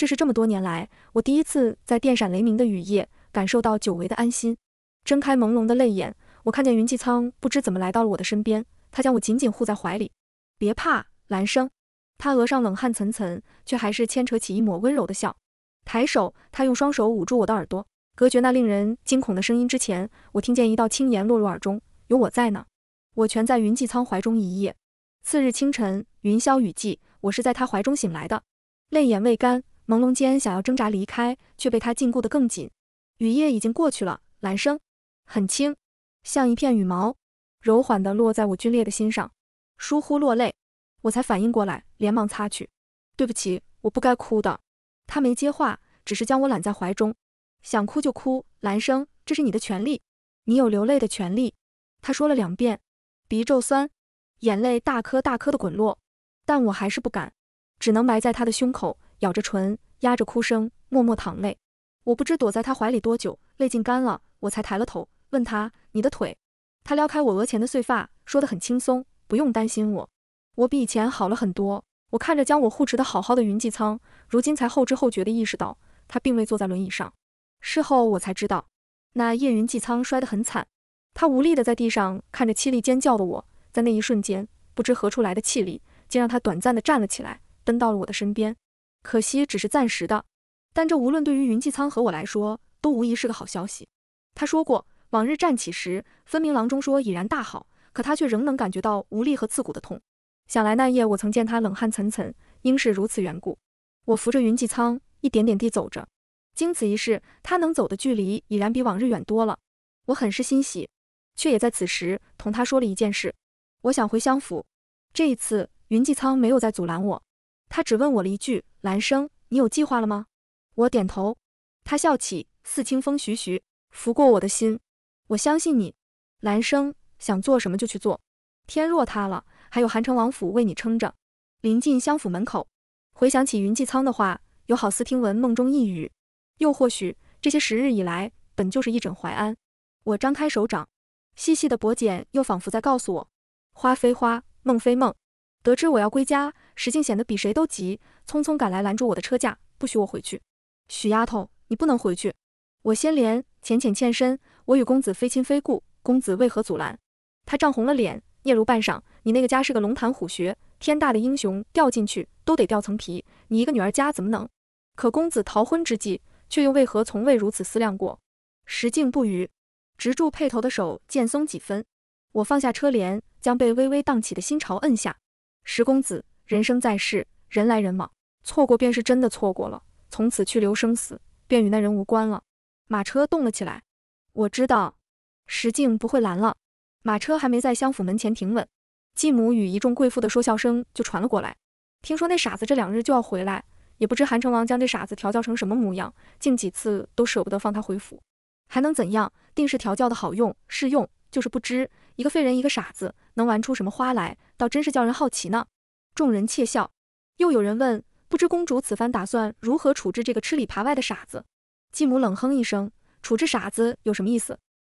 这是这么多年来，我第一次在电闪雷鸣的雨夜感受到久违的安心。睁开朦胧的泪眼，我看见云寂苍不知怎么来到了我的身边，他将我紧紧护在怀里。别怕，兰生。他额上冷汗涔涔，却还是牵扯起一抹温柔的笑。抬手，他用双手捂住我的耳朵，隔绝那令人惊恐的声音。之前，我听见一道轻言落入耳中：“有我在呢。”我蜷在云寂苍怀中一夜。次日清晨，云霄雨霁，我是在他怀中醒来的，泪眼未干。朦胧间，想要挣扎离开，却被他禁锢得更紧。雨夜已经过去了，兰生很轻，像一片羽毛，柔缓地落在我皲裂的心上，疏忽落泪。我才反应过来，连忙擦去。对不起，我不该哭的。他没接话，只是将我揽在怀中。想哭就哭，兰生，这是你的权利，你有流泪的权利。他说了两遍，鼻皱酸，眼泪大颗大颗的滚落，但我还是不敢，只能埋在他的胸口。咬着唇，压着哭声，默默淌泪。我不知躲在他怀里多久，泪尽干了，我才抬了头，问他：“你的腿？”他撩开我额前的碎发，说的很轻松：“不用担心我，我比以前好了很多。”我看着将我护持的好好的云际舱，如今才后知后觉的意识到，他并未坐在轮椅上。事后我才知道，那夜云际舱摔得很惨。他无力的在地上看着凄厉尖叫的我，在那一瞬间，不知何处来的气力，竟让他短暂的站了起来，奔到了我的身边。可惜只是暂时的，但这无论对于云继仓和我来说，都无疑是个好消息。他说过，往日站起时，分明郎中说已然大好，可他却仍能感觉到无力和刺骨的痛。想来那夜我曾见他冷汗涔涔，应是如此缘故。我扶着云继仓，一点点地走着。经此一事，他能走的距离已然比往日远多了，我很是欣喜，却也在此时同他说了一件事：我想回相府。这一次，云继仓没有再阻拦我，他只问我了一句。兰生，你有计划了吗？我点头，他笑起，似清风徐徐拂过我的心。我相信你，兰生，想做什么就去做。天若塌了，还有韩城王府为你撑着。临近相府门口，回想起云霁仓的话，又好似听闻梦中呓语，又或许这些时日以来，本就是一枕怀安。我张开手掌，细细的薄茧又仿佛在告诉我，花非花，梦非梦。得知我要归家，石静显得比谁都急。匆匆赶来拦住我的车架，不许我回去。许丫头，你不能回去。我先怜，浅浅欠身，我与公子非亲非故，公子为何阻拦？他涨红了脸，嗫嚅半晌：“你那个家是个龙潭虎穴，天大的英雄掉进去都得掉层皮。你一个女儿家怎么能……可公子逃婚之际，却又为何从未如此思量过？”石敬不语，执住佩头的手渐松几分。我放下车帘，将被微微荡起的心潮摁下。石公子，人生在世。人来人往，错过便是真的错过了，从此去留生死便与那人无关了。马车动了起来，我知道石敬不会拦了。马车还没在相府门前停稳，继母与一众贵妇的说笑声就传了过来。听说那傻子这两日就要回来，也不知韩成王将这傻子调教成什么模样，竟几次都舍不得放他回府，还能怎样？定是调教的好用，适用就是不知，一个废人，一个傻子，能玩出什么花来，倒真是叫人好奇呢。众人窃笑。又有人问，不知公主此番打算如何处置这个吃里扒外的傻子？继母冷哼一声，处置傻子有什么意思？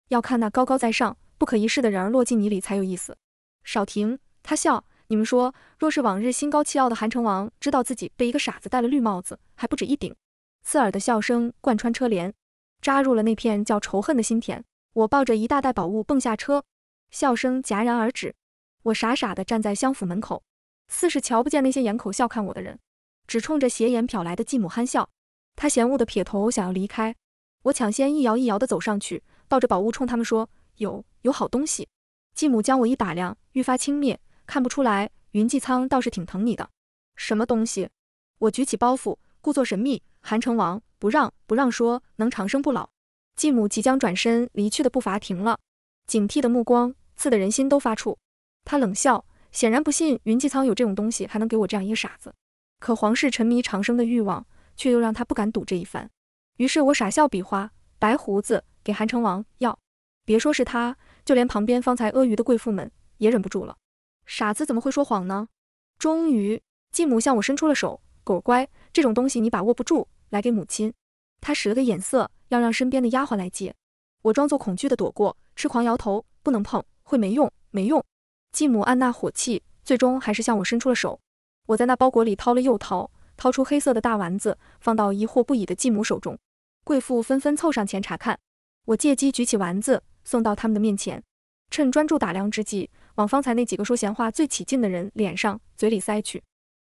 要看那高高在上、不可一世的人儿落进泥里才有意思。少婷，他笑，你们说，若是往日心高气傲的韩城王知道自己被一个傻子戴了绿帽子，还不止一顶？刺耳的笑声贯穿车帘，扎入了那片叫仇恨的心田。我抱着一大袋宝物蹦下车，笑声戛然而止。我傻傻地站在相府门口。似是瞧不见那些眼口笑看我的人，只冲着斜眼瞟来的继母憨笑。他嫌恶的撇头，想要离开。我抢先一摇一摇的走上去，抱着宝物冲他们说：“有，有好东西。”继母将我一打量，愈发轻蔑，看不出来。云继仓倒是挺疼你的。什么东西？我举起包袱，故作神秘。韩城王不让，不让说能长生不老。继母即将转身离去的步伐停了，警惕的目光刺得人心都发怵。他冷笑。显然不信云济苍有这种东西，还能给我这样一个傻子。可皇室沉迷长生的欲望，却又让他不敢赌这一番。于是我傻笑比划，白胡子给韩城王要。别说是他，就连旁边方才阿谀的贵妇们也忍不住了。傻子怎么会说谎呢？终于，继母向我伸出了手，狗乖，这种东西你把握不住，来给母亲。她使了个眼色，要让身边的丫鬟来接。我装作恐惧的躲过，痴狂摇头，不能碰，会没用，没用。继母按捺火气，最终还是向我伸出了手。我在那包裹里掏了又掏，掏出黑色的大丸子，放到疑惑不已的继母手中。贵妇纷纷凑上前查看，我借机举起丸子送到他们的面前，趁专注打量之际，往方才那几个说闲话最起劲的人脸上、嘴里塞去。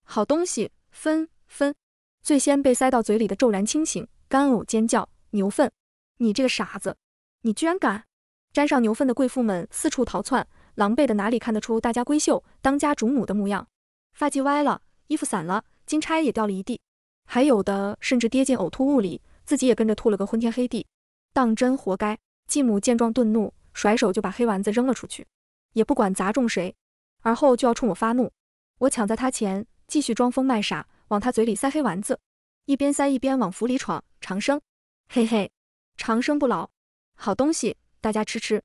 好东西，分分！最先被塞到嘴里的骤然清醒，干呕尖叫，牛粪！你这个傻子，你居然敢！沾上牛粪的贵妇们四处逃窜。狼狈的哪里看得出大家闺秀当家主母的模样？发髻歪了，衣服散了，金钗也掉了一地，还有的甚至跌进呕吐物里，自己也跟着吐了个昏天黑地。当真活该！继母见状顿怒，甩手就把黑丸子扔了出去，也不管砸中谁，而后就要冲我发怒。我抢在她前，继续装疯卖傻，往她嘴里塞黑丸子，一边塞一边往府里闯。长生，嘿嘿，长生不老，好东西，大家吃吃。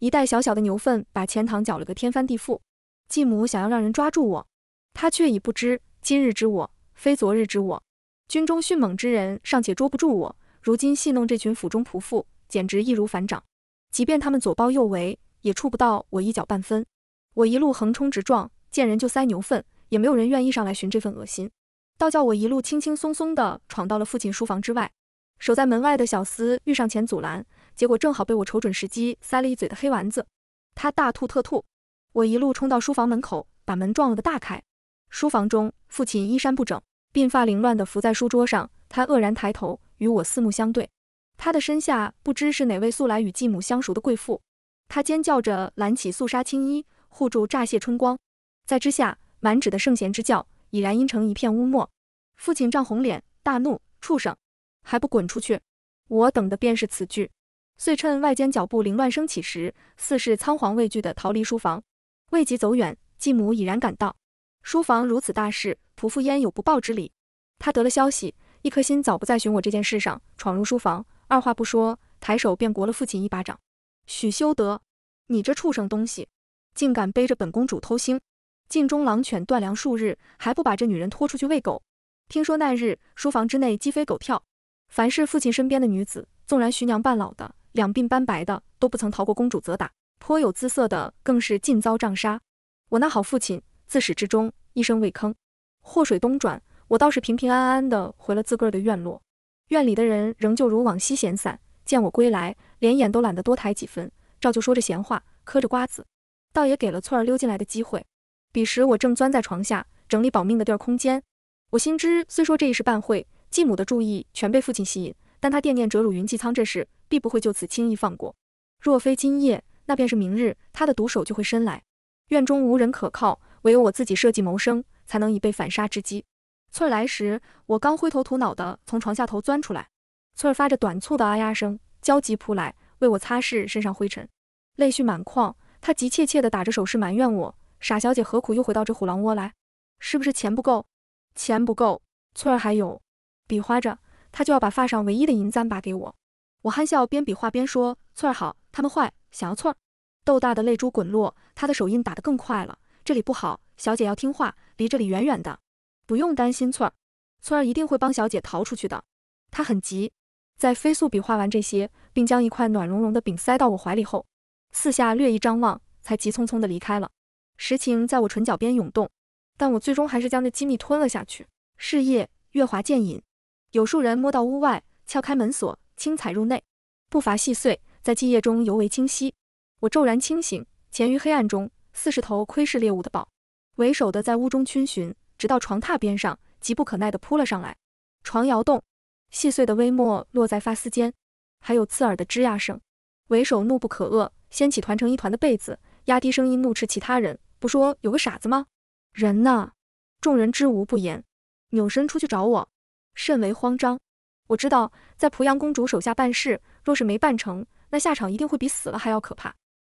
一袋小小的牛粪把钱塘搅了个天翻地覆。继母想要让人抓住我，她却已不知今日之我非昨日之我。军中迅猛之人尚且捉不住我，如今戏弄这群府中仆妇，简直易如反掌。即便他们左包右围，也触不到我一脚半分。我一路横冲直撞，见人就塞牛粪，也没有人愿意上来寻这份恶心，倒叫我一路轻轻松松地闯到了父亲书房之外。守在门外的小厮欲上前阻拦。结果正好被我瞅准时机塞了一嘴的黑丸子，他大吐特吐。我一路冲到书房门口，把门撞了个大开。书房中，父亲衣衫不整，鬓发凌乱地伏在书桌上。他愕然抬头，与我四目相对。他的身下不知是哪位素来与继母相熟的贵妇。他尖叫着揽起素纱青衣，护住乍泄春光。在之下，满纸的圣贤之教已然阴成一片乌墨。父亲涨红脸，大怒：“畜生，还不滚出去！”我等的便是此句。遂趁外间脚步凌乱升起时，似是仓皇畏惧的逃离书房，未及走远，继母已然赶到。书房如此大事，仆妇焉有不报之理？他得了消息，一颗心早不在寻我这件事上，闯入书房，二话不说，抬手便掴了父亲一巴掌：“许修德，你这畜生东西，竟敢背着本公主偷腥！禁中狼犬断粮数日，还不把这女人拖出去喂狗？听说那日书房之内鸡飞狗跳，凡是父亲身边的女子，纵然徐娘半老的。”两鬓斑白的都不曾逃过公主责打，颇有姿色的更是尽遭杖杀。我那好父亲自始至终一声未吭，祸水东转，我倒是平平安安的回了自个儿的院落。院里的人仍旧如往昔闲散，见我归来，连眼都懒得多抬几分，照旧说着闲话，嗑着瓜子，倒也给了翠儿溜进来的机会。彼时我正钻在床下整理保命的地儿空间，我心知虽说这一时半会，继母的注意全被父亲吸引。但他惦念折辱云济仓这事，必不会就此轻易放过。若非今夜，那便是明日，他的毒手就会伸来。院中无人可靠，唯有我自己设计谋生，才能以备反杀之机。翠儿来时，我刚灰头土脑的从床下头钻出来，翠儿发着短促的哎呀声，焦急扑来，为我擦拭身上灰尘，泪绪满眶。她急切切的打着手势埋怨我：“傻小姐，何苦又回到这虎狼窝来？是不是钱不够？”“钱不够。”翠儿还有，比划着。他就要把发上唯一的银簪拔给我，我憨笑，边比划边说：“翠儿好，他们坏，想要翠儿。”豆大的泪珠滚落，他的手印打得更快了。这里不好，小姐要听话，离这里远远的。不用担心翠儿，翠儿一定会帮小姐逃出去的。他很急，在飞速比划完这些，并将一块暖融融的饼塞到我怀里后，四下略一张望，才急匆匆地离开了。实情在我唇角边涌动，但我最终还是将那机密吞了下去。是夜，月华渐隐。有数人摸到屋外，撬开门锁，轻踩入内，步伐细碎，在寂夜中尤为清晰。我骤然清醒，潜于黑暗中，四十头窥视猎物的豹，为首的在屋中逡巡，直到床榻边上，急不可耐地扑了上来。床摇动，细碎的微沫落在发丝间，还有刺耳的吱呀声。为首怒不可遏，掀起团成一团的被子，压低声音怒斥其他人：“不说有个傻子吗？人呢？”众人知无不言，扭身出去找我。甚为慌张，我知道在濮阳公主手下办事，若是没办成，那下场一定会比死了还要可怕。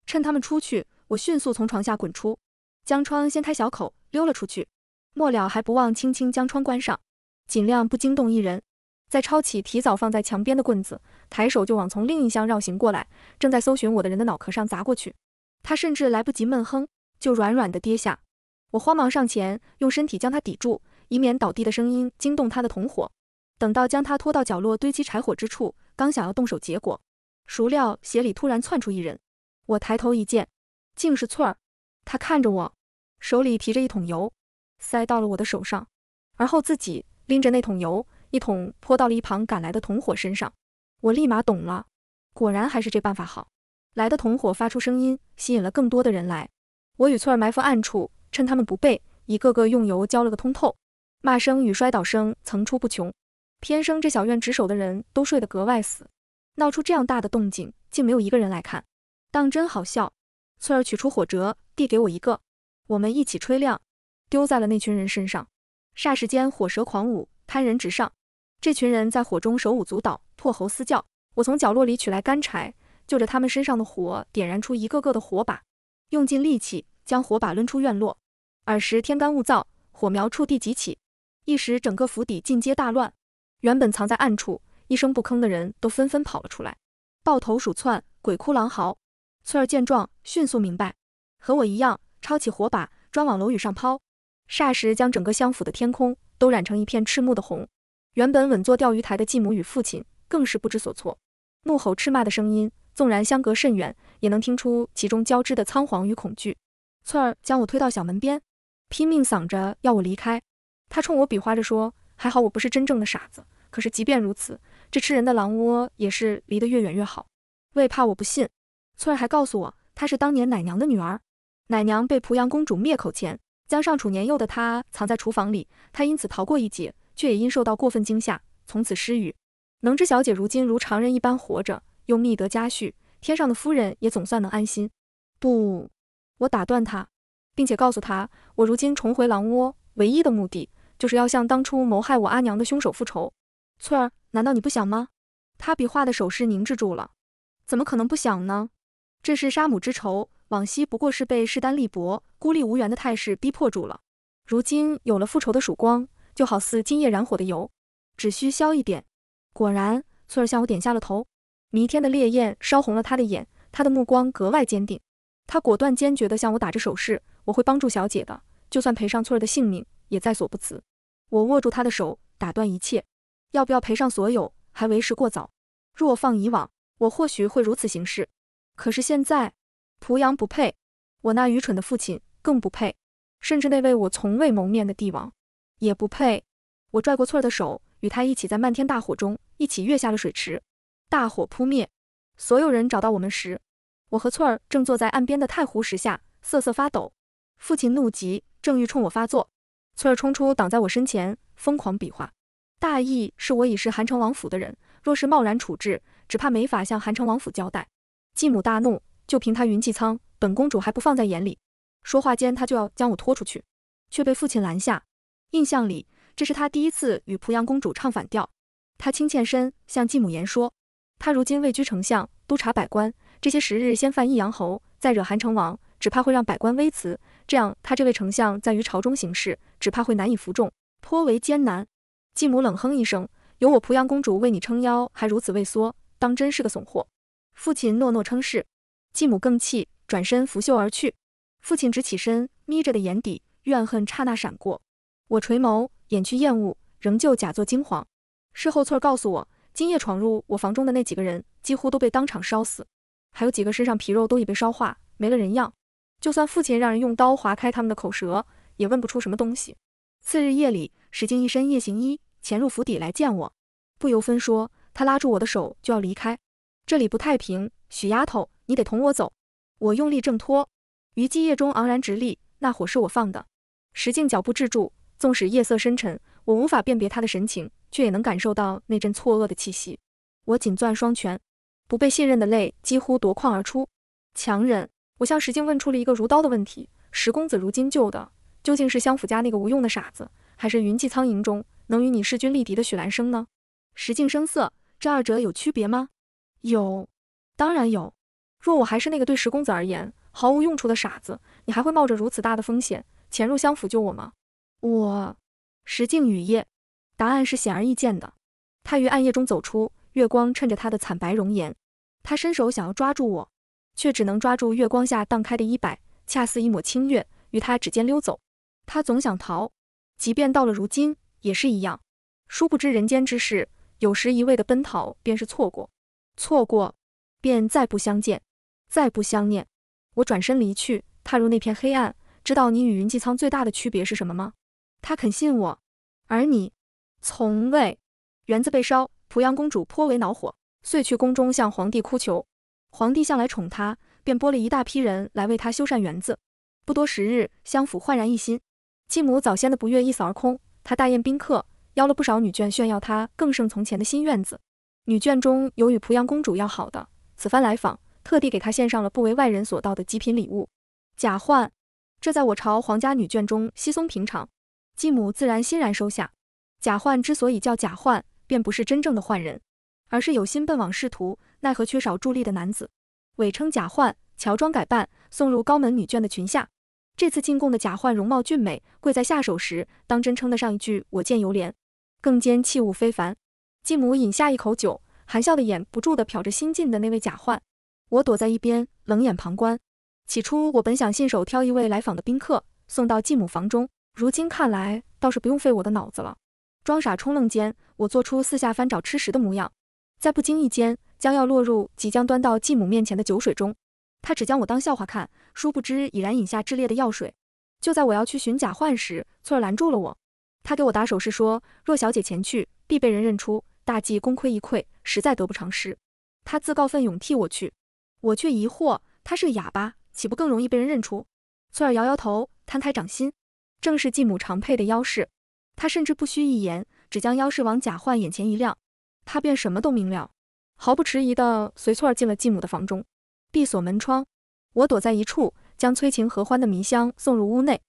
趁他们出去，我迅速从床下滚出，将窗掀开小口溜了出去。末了还不忘轻轻将窗关上，尽量不惊动一人。再抄起提早放在墙边的棍子，抬手就往从另一巷绕行过来，正在搜寻我的人的脑壳上砸过去。他甚至来不及闷哼，就软软的跌下。我慌忙上前，用身体将他抵住。以免倒地的声音惊动他的同伙，等到将他拖到角落堆积柴火之处，刚想要动手，结果孰料鞋里突然窜出一人。我抬头一见，竟是翠儿。他看着我，手里提着一桶油，塞到了我的手上，而后自己拎着那桶油，一桶泼到了一旁赶来的同伙身上。我立马懂了，果然还是这办法好。来的同伙发出声音，吸引了更多的人来。我与翠儿埋伏暗处，趁他们不备，一个个用油浇了个通透。骂声与摔倒声层出不穷，偏生这小院值守的人都睡得格外死，闹出这样大的动静，竟没有一个人来看，当真好笑。翠儿取出火折，递给我一个，我们一起吹亮，丢在了那群人身上。霎时间，火蛇狂舞，攀人直上。这群人在火中手舞足蹈，破喉嘶叫。我从角落里取来干柴，就着他们身上的火，点燃出一个个的火把，用尽力气将火把抡出院落。尔时天干物燥，火苗触地即起。一时，整个府邸尽皆大乱。原本藏在暗处、一声不吭的人都纷纷跑了出来，抱头鼠窜，鬼哭狼嚎。翠儿见状，迅速明白，和我一样，抄起火把，专往楼宇上抛。霎时，将整个相府的天空都染成一片赤目的红。原本稳坐钓鱼台的继母与父亲，更是不知所措，怒吼斥骂的声音，纵然相隔甚远，也能听出其中交织的仓皇与恐惧。翠儿将我推到小门边，拼命嗓着要我离开。他冲我比划着说：“还好我不是真正的傻子，可是即便如此，这吃人的狼窝也是离得越远越好。”魏怕我不信，翠儿还告诉我，她是当年奶娘的女儿。奶娘被濮阳公主灭口前，将尚处年幼的她藏在厨房里，她因此逃过一劫，却也因受到过分惊吓，从此失语。能知小姐如今如常人一般活着，又觅得佳婿，天上的夫人也总算能安心。不，我打断她，并且告诉她，我如今重回狼窝，唯一的目的。就是要向当初谋害我阿娘的凶手复仇，翠儿，难道你不想吗？他比划的手势凝滞住了，怎么可能不想呢？这是杀母之仇，往昔不过是被势单力薄、孤立无援的态势逼迫住了，如今有了复仇的曙光，就好似今夜燃火的油，只需消一点。果然，翠儿向我点下了头，弥天的烈焰烧红了他的眼，他的目光格外坚定，他果断坚决地向我打着手势，我会帮助小姐的，就算赔上翠儿的性命也在所不辞。我握住他的手，打断一切。要不要赔上所有，还为时过早。若放以往，我或许会如此行事。可是现在，濮阳不配，我那愚蠢的父亲更不配，甚至那位我从未谋面的帝王也不配。我拽过翠儿的手，与他一起在漫天大火中，一起跃下了水池。大火扑灭，所有人找到我们时，我和翠儿正坐在岸边的太湖石下瑟瑟发抖。父亲怒极，正欲冲我发作。翠儿冲出，挡在我身前，疯狂比划。大意是我已是韩城王府的人，若是贸然处置，只怕没法向韩城王府交代。继母大怒，就凭他云气仓，本公主还不放在眼里。说话间，她就要将我拖出去，却被父亲拦下。印象里，这是他第一次与濮阳公主唱反调。他轻欠身，向继母言说，他如今位居丞相，督察百官，这些时日先犯益阳侯，再惹韩城王。只怕会让百官微辞，这样他这位丞相在于朝中行事，只怕会难以服众，颇为艰难。继母冷哼一声：“有我濮阳公主为你撑腰，还如此畏缩，当真是个怂货。”父亲诺诺称是。继母更气，转身拂袖而去。父亲直起身，眯着的眼底怨恨刹那闪过。我垂眸，掩去厌恶，仍旧假作惊惶。事后翠儿告诉我，今夜闯入我房中的那几个人，几乎都被当场烧死，还有几个身上皮肉都已被烧化，没了人样。就算父亲让人用刀划开他们的口舌，也问不出什么东西。次日夜里，石敬一身夜行衣潜入府邸来见我，不由分说，他拉住我的手就要离开。这里不太平，许丫头，你得同我走。我用力挣脱，于寂夜中昂然直立。那火是我放的。石敬脚步滞住，纵使夜色深沉，我无法辨别他的神情，却也能感受到那阵错愕的气息。我紧攥双拳，不被信任的泪几乎夺眶而出，强忍。我向石敬问出了一个如刀的问题：石公子如今救的究竟是相府家那个无用的傻子，还是云记苍蝇中能与你势均力敌的许兰生呢？石敬声色，这二者有区别吗？有，当然有。若我还是那个对石公子而言毫无用处的傻子，你还会冒着如此大的风险潜入相府救我吗？我，石敬雨夜，答案是显而易见的。他于暗夜中走出，月光衬着他的惨白容颜，他伸手想要抓住我。却只能抓住月光下荡开的衣摆，恰似一抹清月，于他指尖溜走。他总想逃，即便到了如今也是一样。殊不知人间之事，有时一味的奔逃便是错过，错过便再不相见，再不相念。我转身离去，踏入那片黑暗。知道你与云济苍最大的区别是什么吗？他肯信我，而你从未。园子被烧，濮阳公主颇为恼火，遂去宫中向皇帝哭求。皇帝向来宠他，便拨了一大批人来为他修缮园子。不多时日，相府焕然一新，继母早先的不悦一扫而空。他大宴宾客，邀了不少女眷炫耀他更胜从前的新院子。女眷中有与濮阳公主要好的，此番来访，特地给他献上了不为外人所道的极品礼物——假宦。这在我朝皇家女眷中稀松平常，继母自然欣然收下。假宦之所以叫假宦，便不是真正的宦人，而是有心奔往仕途。奈何缺少助力的男子，伪称假宦，乔装改扮，送入高门女眷的裙下。这次进贡的假宦容貌俊美，跪在下手时，当真称得上一句我见犹怜。更兼器物非凡，继母饮下一口酒，含笑的眼不住地瞟着新进的那位假宦。我躲在一边，冷眼旁观。起初我本想信手挑一位来访的宾客送到继母房中，如今看来倒是不用费我的脑子了。装傻充愣间，我做出四下翻找吃食的模样，在不经意间。将要落入即将端到继母面前的酒水中，他只将我当笑话看，殊不知已然饮下炽烈的药水。就在我要去寻假幻时，翠儿拦住了我。他给我打手势说：“若小姐前去，必被人认出，大计功亏一篑，实在得不偿失。”他自告奋勇替我去，我却疑惑，他是个哑巴，岂不更容易被人认出？翠儿摇摇头，摊开掌心，正是继母常佩的腰饰。他甚至不需一言，只将腰饰往贾焕眼前一亮，他便什么都明了。毫不迟疑地随翠儿进了继母的房中，闭锁门窗。我躲在一处，将催情合欢的迷香送入屋内，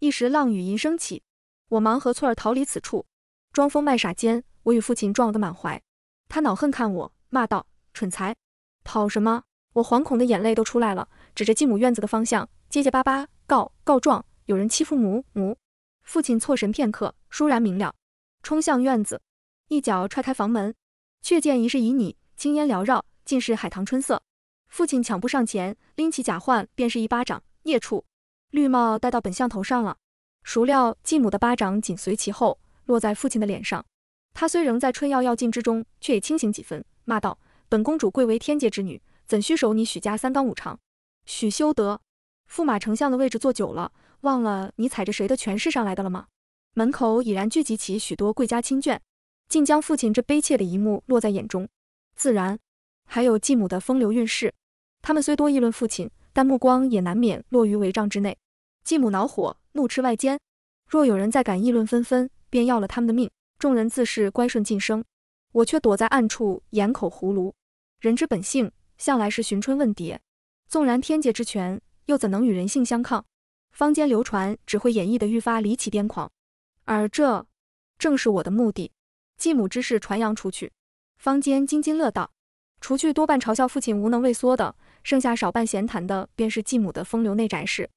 一时浪语吟声起。我忙和翠儿逃离此处，装疯卖傻间，我与父亲撞了个满怀。他恼恨看我，骂道：“蠢才，跑什么？”我惶恐的眼泪都出来了，指着继母院子的方向，结结巴巴告告状：“有人欺负母母。”父亲错神片刻，倏然明了，冲向院子，一脚踹开房门，却见一室已拟。青烟缭绕，尽是海棠春色。父亲抢步上前，拎起假幻，便是一巴掌。孽畜，绿帽戴到本相头上了。孰料继母的巴掌紧随其后，落在父亲的脸上。他虽仍在春药药劲之中，却也清醒几分，骂道：“本公主贵为天界之女，怎需守你许家三纲五常？”许修德，驸马丞相的位置坐久了，忘了你踩着谁的权势上来的了吗？门口已然聚集起许多贵家亲眷，竟将父亲这悲切的一幕落在眼中。自然，还有继母的风流韵事。他们虽多议论父亲，但目光也难免落于帷帐之内。继母恼火，怒斥外间，若有人再敢议论纷纷，便要了他们的命。众人自是乖顺晋升，我却躲在暗处掩口葫芦。人之本性，向来是寻春问蝶，纵然天界之权，又怎能与人性相抗？坊间流传，只会演绎的愈发离奇癫狂。而这，正是我的目的。继母之事传扬出去。坊间津津乐道，除去多半嘲笑父亲无能畏缩的，剩下少半闲谈的便是继母的风流内宅事。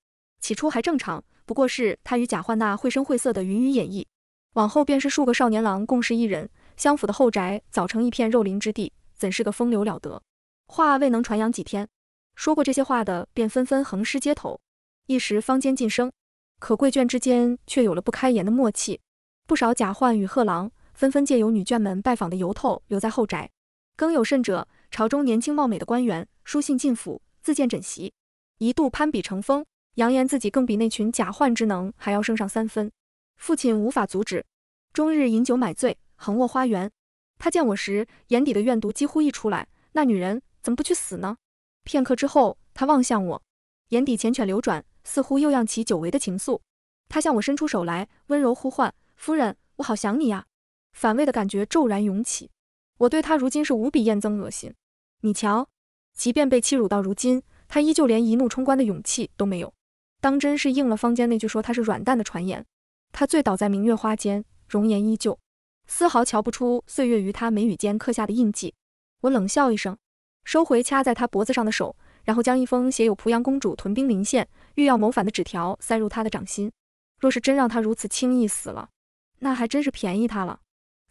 起初还正常，不过是他与贾焕那绘声绘色的云雨演绎，往后便是数个少年郎共侍一人，相府的后宅早成一片肉林之地，怎是个风流了得？话未能传扬几天，说过这些话的便纷纷横尸街头，一时坊间尽声。可贵眷之间却有了不开言的默契，不少贾焕与贺郎。纷纷借由女眷们拜访的由头留在后宅，更有甚者，朝中年轻貌美的官员书信进府自荐枕席，一度攀比成风，扬言自己更比那群假宦之能还要胜上三分。父亲无法阻止，终日饮酒买醉，横卧花园。他见我时，眼底的怨毒几乎溢出来。那女人怎么不去死呢？片刻之后，他望向我，眼底缱绻流转，似乎又漾起久违的情愫。他向我伸出手来，温柔呼唤：“夫人，我好想你呀。”反胃的感觉骤然涌起，我对他如今是无比厌憎恶心。你瞧，即便被欺辱到如今，他依旧连一怒冲冠的勇气都没有，当真是应了坊间那句说他是软蛋的传言。他醉倒在明月花间，容颜依旧，丝毫瞧不出岁月于他眉宇间刻下的印记。我冷笑一声，收回掐在他脖子上的手，然后将一封写有濮阳公主屯兵临县，欲要谋反的纸条塞入他的掌心。若是真让他如此轻易死了，那还真是便宜他了。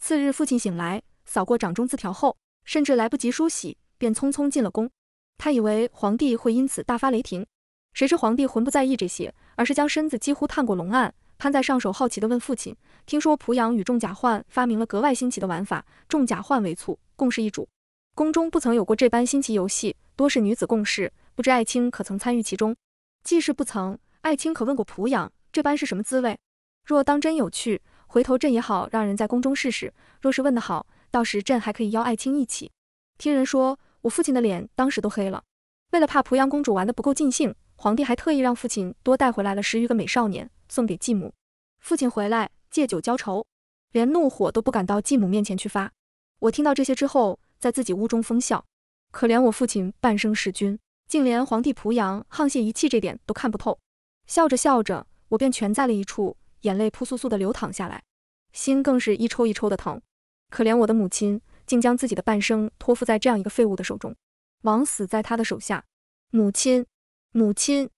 次日，父亲醒来，扫过掌中字条后，甚至来不及梳洗，便匆匆进了宫。他以为皇帝会因此大发雷霆，谁知皇帝浑不在意这些，而是将身子几乎探过龙案，攀在上手，好奇地问父亲：“听说濮阳与众甲宦发明了格外新奇的玩法，众甲宦为卒，共事一主。宫中不曾有过这般新奇游戏，多是女子共事，不知爱卿可曾参与其中？既是不曾，爱卿可问过濮阳，这般是什么滋味？若当真有趣。”回头朕也好让人在宫中试试，若是问得好，到时朕还可以邀爱卿一起。听人说我父亲的脸当时都黑了，为了怕濮阳公主玩得不够尽兴，皇帝还特意让父亲多带回来了十余个美少年送给继母。父亲回来借酒浇愁，连怒火都不敢到继母面前去发。我听到这些之后，在自己屋中疯笑，可怜我父亲半生弑君，竟连皇帝濮阳沆瀣一气这点都看不透。笑着笑着，我便蜷在了一处。眼泪扑簌簌的流淌下来，心更是一抽一抽的疼。可怜我的母亲，竟将自己的半生托付在这样一个废物的手中，枉死在他的手下。母亲，母亲，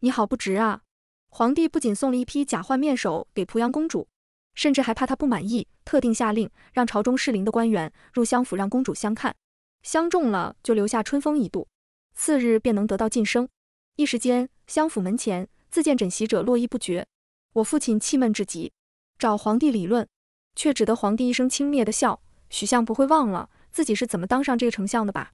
你好不值啊！皇帝不仅送了一批假换面手给濮阳公主，甚至还怕她不满意，特定下令让朝中适龄的官员入相府让公主相看，相中了就留下春风一度，次日便能得到晋升。一时间，相府门前自荐枕席者络绎不绝。我父亲气闷至极，找皇帝理论，却只得皇帝一声轻蔑的笑。许相不会忘了自己是怎么当上这个丞相的吧？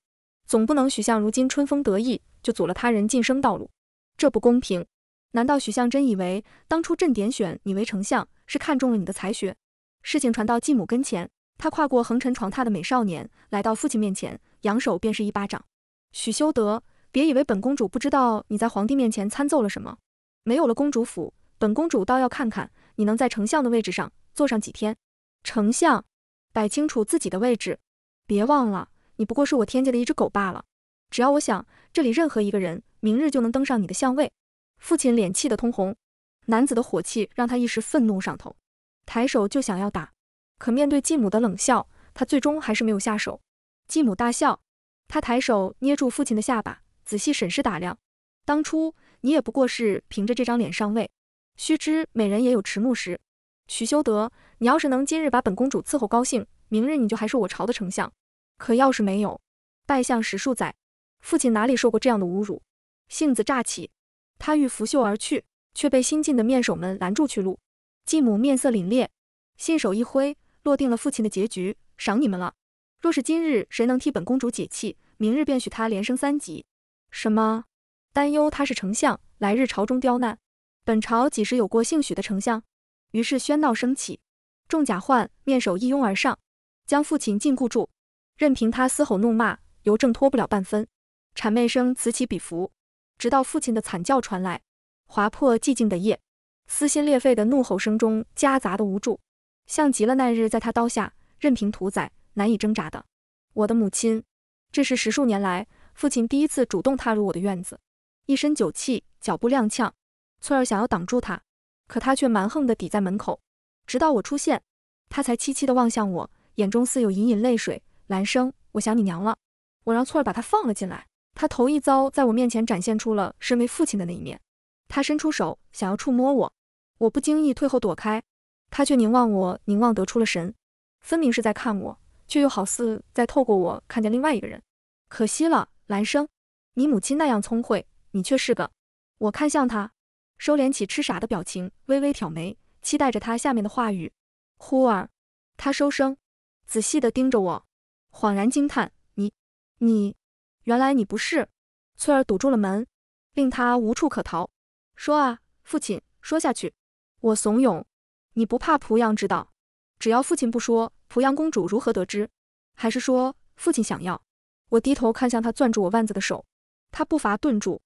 总不能许相如今春风得意就阻了他人晋升道路，这不公平。难道许相真以为当初朕点选你为丞相是看中了你的才学？事情传到继母跟前，她跨过横陈床榻的美少年，来到父亲面前，扬手便是一巴掌。许修德，别以为本公主不知道你在皇帝面前参奏了什么。没有了公主府。本公主倒要看看你能在丞相的位置上坐上几天。丞相，摆清楚自己的位置，别忘了，你不过是我天界的一只狗罢了。只要我想，这里任何一个人，明日就能登上你的相位。父亲脸气得通红，男子的火气让他一时愤怒上头，抬手就想要打，可面对继母的冷笑，他最终还是没有下手。继母大笑，他抬手捏住父亲的下巴，仔细审视打量，当初你也不过是凭着这张脸上位。须知美人也有迟暮时。徐修德，你要是能今日把本公主伺候高兴，明日你就还是我朝的丞相。可要是没有，拜相十数载，父亲哪里受过这样的侮辱？性子乍起，他欲拂袖而去，却被新进的面首们拦住去路。继母面色凛冽，信手一挥，落定了父亲的结局。赏你们了。若是今日谁能替本公主解气，明日便许他连升三级。什么？担忧他是丞相，来日朝中刁难？本朝几时有过姓许的丞相？于是喧闹升起，众甲宦面首一拥而上，将父亲禁锢住，任凭他嘶吼怒骂，由挣脱不了半分。谄媚声此起彼伏，直到父亲的惨叫传来，划破寂静的夜，撕心裂肺的怒吼声中夹杂的无助，像极了那日在他刀下任凭屠宰、难以挣扎的我的母亲。这是十数年来父亲第一次主动踏入我的院子，一身酒气，脚步踉跄。翠儿想要挡住他，可他却蛮横地抵在门口，直到我出现，他才凄凄地望向我，眼中似有隐隐泪水。兰生，我想你娘了。我让翠儿把她放了进来，她头一遭在我面前展现出了身为父亲的那一面。他伸出手想要触摸我，我不经意退后躲开，他却凝望我，凝望得出了神，分明是在看我，却又好似在透过我看见另外一个人。可惜了，兰生，你母亲那样聪慧，你却是个……我看向他。收敛起痴傻的表情，微微挑眉，期待着他下面的话语。忽而，他收声，仔细地盯着我，恍然惊叹：“你，你，原来你不是翠儿！”堵住了门，令他无处可逃。说啊，父亲，说下去。我怂恿：“你不怕濮阳知道？只要父亲不说，濮阳公主如何得知？还是说父亲想要？”我低头看向他攥住我腕子的手，他步伐顿住。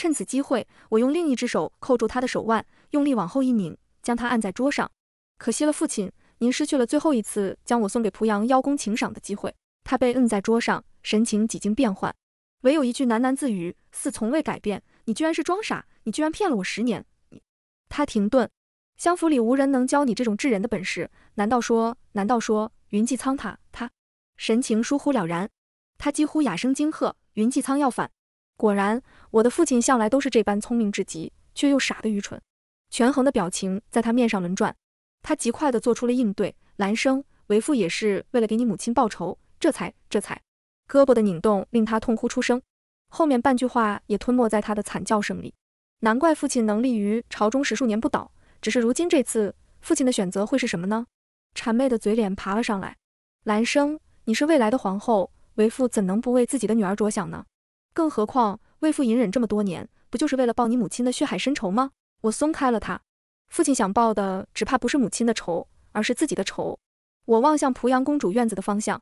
趁此机会，我用另一只手扣住他的手腕，用力往后一拧，将他按在桌上。可惜了，父亲，您失去了最后一次将我送给濮阳邀功请赏的机会。他被摁在桌上，神情几经变幻，唯有一句喃喃自语，似从未改变：“你居然是装傻，你居然骗了我十年。”他停顿，相府里无人能教你这种治人的本事，难道说……难道说云继苍他他……神情疏忽了然，他几乎哑声惊喝：“云继苍要反！”果然，我的父亲向来都是这般聪明至极，却又傻得愚蠢。权衡的表情在他面上轮转，他极快地做出了应对。兰生，为父也是为了给你母亲报仇，这才……这才……胳膊的拧动令他痛呼出声，后面半句话也吞没在他的惨叫声里。难怪父亲能立于朝中十数年不倒，只是如今这次，父亲的选择会是什么呢？谄媚的嘴脸爬了上来。兰生，你是未来的皇后，为父怎能不为自己的女儿着想呢？更何况，为父隐忍这么多年，不就是为了报你母亲的血海深仇吗？我松开了他。父亲想报的，只怕不是母亲的仇，而是自己的仇。我望向濮阳公主院子的方向，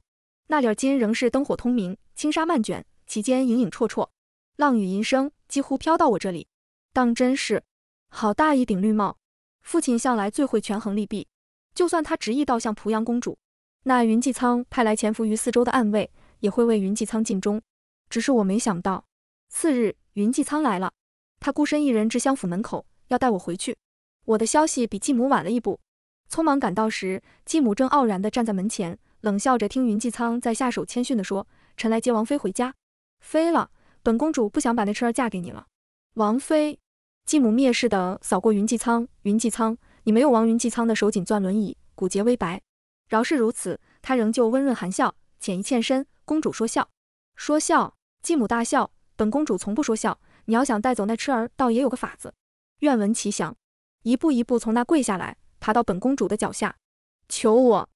那点金仍是灯火通明，轻纱漫卷，其间影影绰绰，浪语吟声几乎飘到我这里。当真是，好大一顶绿帽！父亲向来最会权衡利弊，就算他执意倒向濮阳公主，那云记仓派来潜伏于四周的暗卫，也会为云记仓尽忠。只是我没想到，次日云继仓来了，他孤身一人至相府门口，要带我回去。我的消息比继母晚了一步，匆忙赶到时，继母正傲然地站在门前，冷笑着听云继仓在下手谦逊地说：“臣来接王妃回家。”飞了，本公主不想把那车儿嫁给你了。王妃，继母蔑视地扫过云继仓，云继仓，你没有王云继仓的手紧攥轮椅，骨节微白。饶是如此，他仍旧温润含笑，浅一欠身，公主说笑，说笑。继母大笑，本公主从不说笑。你要想带走那痴儿，倒也有个法子，愿闻其详。一步一步从那跪下来，爬到本公主的脚下，求我。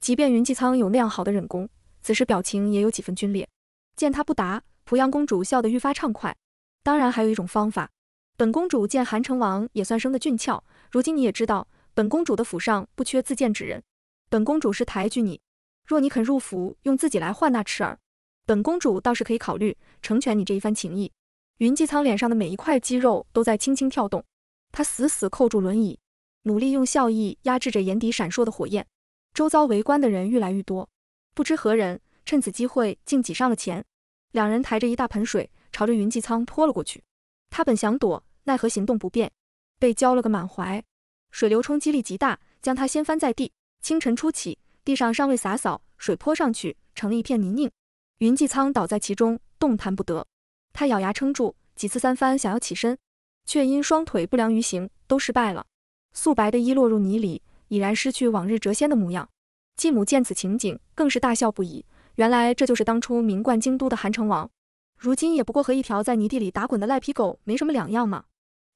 即便云济苍有那样好的忍功，此时表情也有几分皲裂。见他不答，濮阳公主笑得愈发畅快。当然，还有一种方法。本公主见韩成王也算生得俊俏，如今你也知道，本公主的府上不缺自荐之人。本公主是抬举你，若你肯入府，用自己来换那痴儿。本公主倒是可以考虑成全你这一番情谊。云继仓脸上的每一块肌肉都在轻轻跳动，他死死扣住轮椅，努力用笑意压制着眼底闪烁的火焰。周遭围观的人愈来愈多，不知何人趁此机会竟挤上了前，两人抬着一大盆水朝着云继仓泼了过去。他本想躲，奈何行动不便，被浇了个满怀。水流冲击力极大，将他掀翻在地。清晨初起，地上尚未洒扫，水泼上去成了一片泥泞。云继苍倒在其中，动弹不得。他咬牙撑住，几次三番想要起身，却因双腿不良于行，都失败了。素白的衣落入泥里，已然失去往日谪仙的模样。继母见此情景，更是大笑不已。原来这就是当初名冠京都的韩城王，如今也不过和一条在泥地里打滚的赖皮狗没什么两样嘛。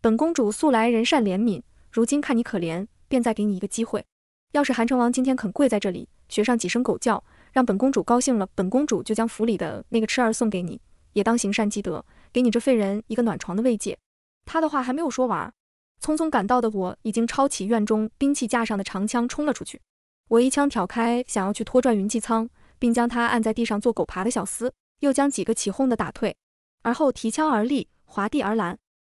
本公主素来人善怜悯，如今看你可怜，便再给你一个机会。要是韩城王今天肯跪在这里，学上几声狗叫。让本公主高兴了，本公主就将府里的那个痴儿送给你，也当行善积德，给你这废人一个暖床的慰藉。他的话还没有说完，匆匆赶到的我已经抄起院中兵器架上的长枪冲了出去。我一枪挑开想要去拖拽云气仓，并将他按在地上做狗爬的小厮，又将几个起哄的打退，而后提枪而立，划地而拦，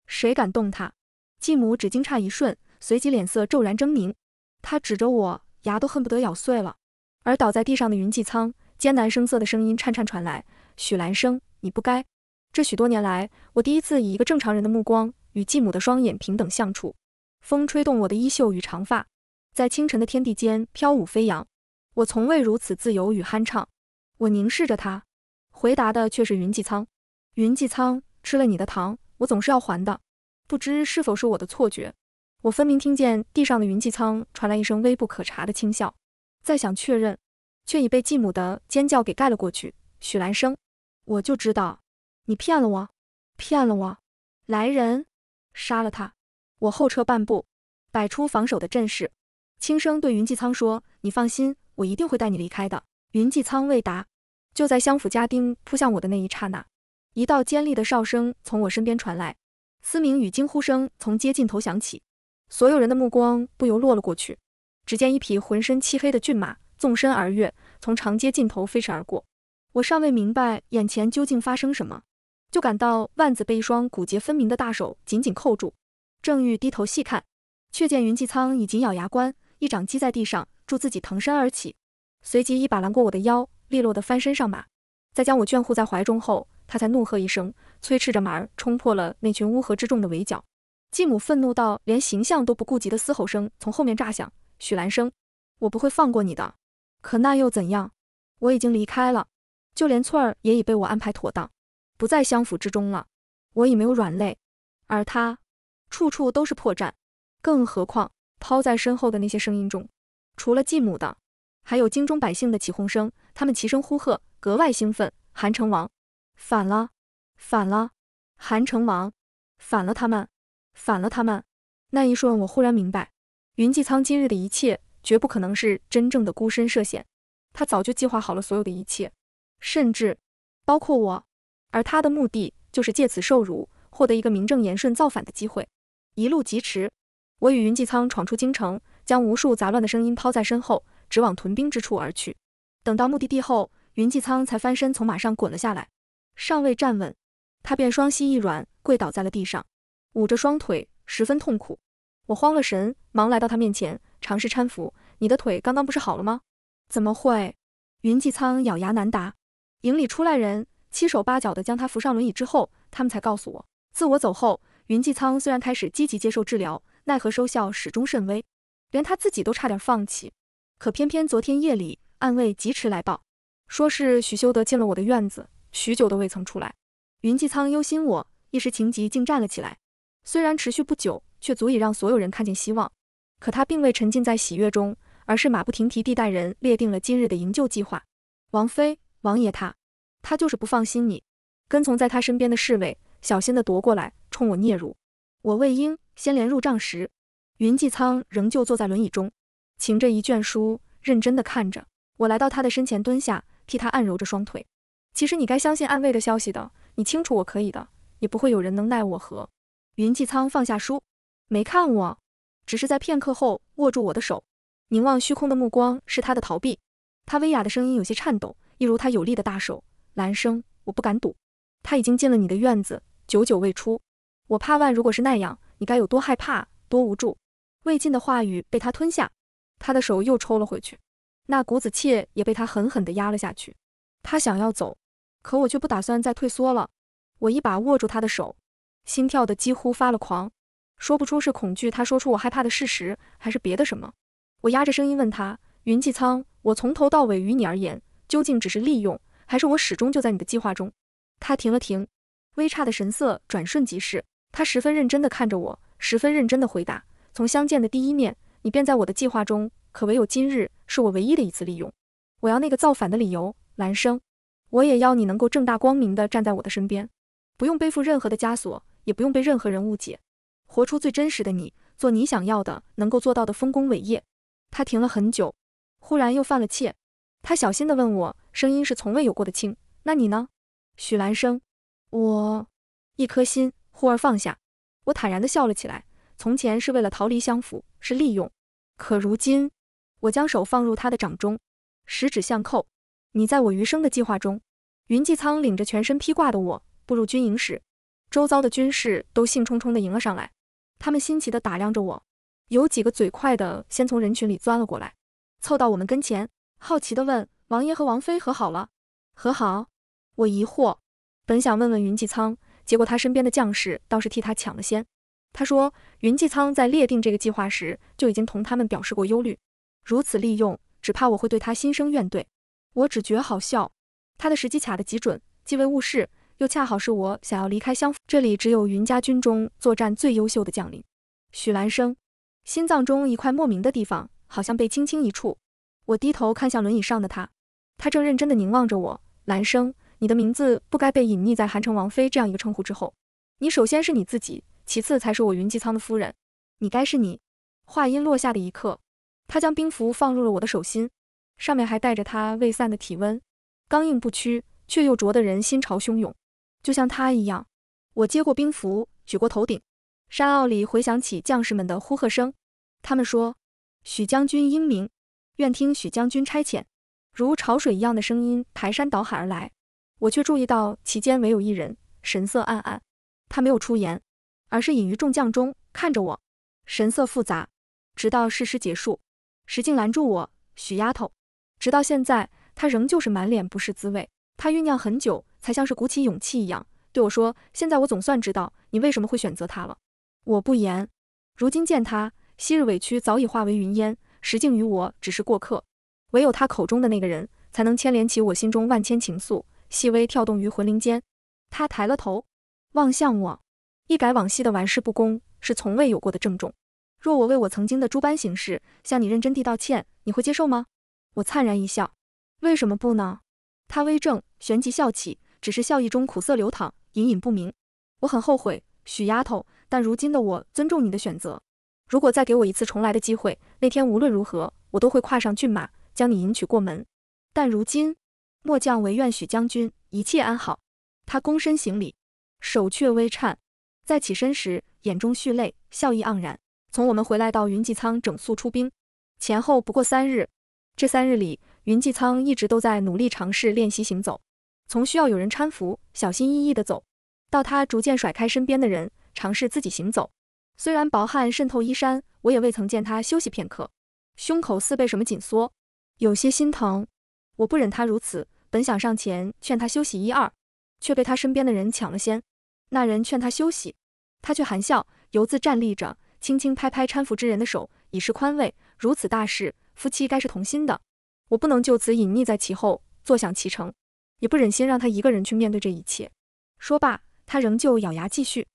谁敢动他？继母只惊诧一瞬，随即脸色骤然狰狞，他指着我，牙都恨不得咬碎了。而倒在地上的云际苍艰难声色的声音颤颤传来：“许兰生，你不该。”这许多年来，我第一次以一个正常人的目光与继母的双眼平等相处。风吹动我的衣袖与长发，在清晨的天地间飘舞飞扬。我从未如此自由与酣畅。我凝视着他，回答的却是云际苍：“云际苍吃了你的糖，我总是要还的。不知是否是我的错觉，我分明听见地上的云际苍传来一声微不可察的轻笑。”再想确认，却已被继母的尖叫给盖了过去。许兰生，我就知道你骗了我，骗了我！来人，杀了他！我后撤半步，摆出防守的阵势，轻声对云济苍说：“你放心，我一定会带你离开的。”云济苍未答。就在相府家丁扑向我的那一刹那，一道尖利的哨声从我身边传来，嘶鸣与惊呼声从街尽头响起，所有人的目光不由落了过去。只见一匹浑身漆黑的骏马纵身而跃，从长街尽头飞驰而过。我尚未明白眼前究竟发生什么，就感到腕子被一双骨节分明的大手紧紧扣住，正欲低头细看，却见云继仓已紧咬牙关，一掌击在地上，助自己腾身而起，随即一把拦过我的腰，利落的翻身上马，在将我眷护在怀中后，他才怒喝一声，催斥着马儿冲破了那群乌合之众的围剿。继母愤怒到连形象都不顾及的嘶吼声从后面炸响。许兰生，我不会放过你的。可那又怎样？我已经离开了，就连翠儿也已被我安排妥当，不在相府之中了。我已没有软肋，而他处处都是破绽。更何况抛在身后的那些声音中，除了继母的，还有京中百姓的起哄声，他们齐声呼喝，格外兴奋。韩城王反了，反了！韩城王反了，他们反了，他们！那一瞬，我忽然明白。云继仓今日的一切，绝不可能是真正的孤身涉险，他早就计划好了所有的一切，甚至包括我。而他的目的，就是借此受辱，获得一个名正言顺造反的机会。一路疾驰，我与云继仓闯出京城，将无数杂乱的声音抛在身后，直往屯兵之处而去。等到目的地后，云继仓才翻身从马上滚了下来，尚未站稳，他便双膝一软，跪倒在了地上，捂着双腿，十分痛苦。我慌了神，忙来到他面前，尝试搀扶。你的腿刚刚不是好了吗？怎么会？云济仓咬牙难答。营里出来人，七手八脚的将他扶上轮椅之后，他们才告诉我，自我走后，云济仓虽然开始积极接受治疗，奈何收效始终甚微，连他自己都差点放弃。可偏偏昨天夜里，暗卫疾驰来报，说是许修德进了我的院子，许久都未曾出来。云济仓忧心我，一时情急竟站了起来。虽然持续不久。却足以让所有人看见希望，可他并未沉浸在喜悦中，而是马不停蹄地带人列定了今日的营救计划。王妃，王爷他，他就是不放心你。跟从在他身边的侍卫小心的夺过来，冲我嗫嚅。我魏婴，先连入帐时，云季苍仍旧坐在轮椅中，擎着一卷书，认真的看着。我来到他的身前，蹲下，替他按揉着双腿。其实你该相信暗卫的消息的，你清楚我可以的，也不会有人能奈我何。云季苍放下书。没看我，只是在片刻后握住我的手，凝望虚空的目光是他的逃避。他微哑的声音有些颤抖，一如他有力的大手。兰生，我不敢赌，他已经进了你的院子，久久未出。我怕万，如果是那样，你该有多害怕，多无助。未尽的话语被他吞下，他的手又抽了回去，那股子妾也被他狠狠地压了下去。他想要走，可我却不打算再退缩了。我一把握住他的手，心跳的几乎发了狂。说不出是恐惧，他说出我害怕的事实，还是别的什么？我压着声音问他：“云继仓，我从头到尾于你而言，究竟只是利用，还是我始终就在你的计划中？”他停了停，微差的神色转瞬即逝。他十分认真地看着我，十分认真地回答：“从相见的第一面，你便在我的计划中，可唯有今日，是我唯一的一次利用。我要那个造反的理由，兰生。我也要你能够正大光明地站在我的身边，不用背负任何的枷锁，也不用被任何人误解。”活出最真实的你，做你想要的、能够做到的丰功伟业。他停了很久，忽然又犯了怯。他小心地问我，声音是从未有过的轻：“那你呢，许兰生？”我一颗心忽而放下，我坦然地笑了起来。从前是为了逃离相府，是利用；可如今，我将手放入他的掌中，十指相扣。你在我余生的计划中。云继仓领着全身披挂的我步入军营时，周遭的军士都兴冲冲地迎了上来。他们新奇地打量着我，有几个嘴快的先从人群里钻了过来，凑到我们跟前，好奇地问：“王爷和王妃和好了？”和好？我疑惑，本想问问云济仓，结果他身边的将士倒是替他抢了先。他说：“云济仓在列定这个计划时，就已经同他们表示过忧虑，如此利用，只怕我会对他心生怨怼。”我只觉好笑，他的时机卡得极准，既为误事。又恰好是我想要离开乡。这里只有云家军中作战最优秀的将领许兰生。心脏中一块莫名的地方，好像被轻轻一触。我低头看向轮椅上的他，他正认真地凝望着我。兰生，你的名字不该被隐匿在韩城王妃这样一个称呼之后。你首先是你自己，其次才是我云济苍的夫人。你该是你。话音落下的一刻，他将兵符放入了我的手心，上面还带着他未散的体温，刚硬不屈，却又灼得人心潮汹涌。就像他一样，我接过兵符，举过头顶。山坳里回响起将士们的呼喝声，他们说：“许将军英明，愿听许将军差遣。”如潮水一样的声音排山倒海而来，我却注意到其间唯有一人神色暗暗。他没有出言，而是隐于众将中看着我，神色复杂。直到誓师结束，石敬拦住我：“许丫头。”直到现在，他仍旧是满脸不是滋味。他酝酿很久。才像是鼓起勇气一样对我说：“现在我总算知道你为什么会选择他了。”我不言。如今见他，昔日委屈早已化为云烟，石敬于我只是过客，唯有他口中的那个人，才能牵连起我心中万千情愫，细微跳动于魂灵间。他抬了头，望向我，一改往昔的玩世不恭，是从未有过的郑重。若我为我曾经的诸般行事向你认真地道歉，你会接受吗？我灿然一笑：“为什么不呢？”他微怔，旋即笑起。只是笑意中苦涩流淌，隐隐不明。我很后悔，许丫头，但如今的我尊重你的选择。如果再给我一次重来的机会，那天无论如何，我都会跨上骏马，将你迎娶过门。但如今，末将唯愿许将军一切安好。他躬身行礼，手却微颤。在起身时，眼中蓄泪，笑意盎然。从我们回来到云济仓整肃出兵，前后不过三日。这三日里，云济仓一直都在努力尝试练习行走。从需要有人搀扶、小心翼翼地走到他逐渐甩开身边的人，尝试自己行走。虽然薄汗渗透衣衫，我也未曾见他休息片刻，胸口似被什么紧缩，有些心疼。我不忍他如此，本想上前劝他休息一二，却被他身边的人抢了先。那人劝他休息，他却含笑，犹自站立着，轻轻拍拍搀扶之人的手，以示宽慰。如此大事，夫妻该是同心的。我不能就此隐匿在其后，坐享其成。也不忍心让他一个人去面对这一切。说罢，他仍旧咬牙继续。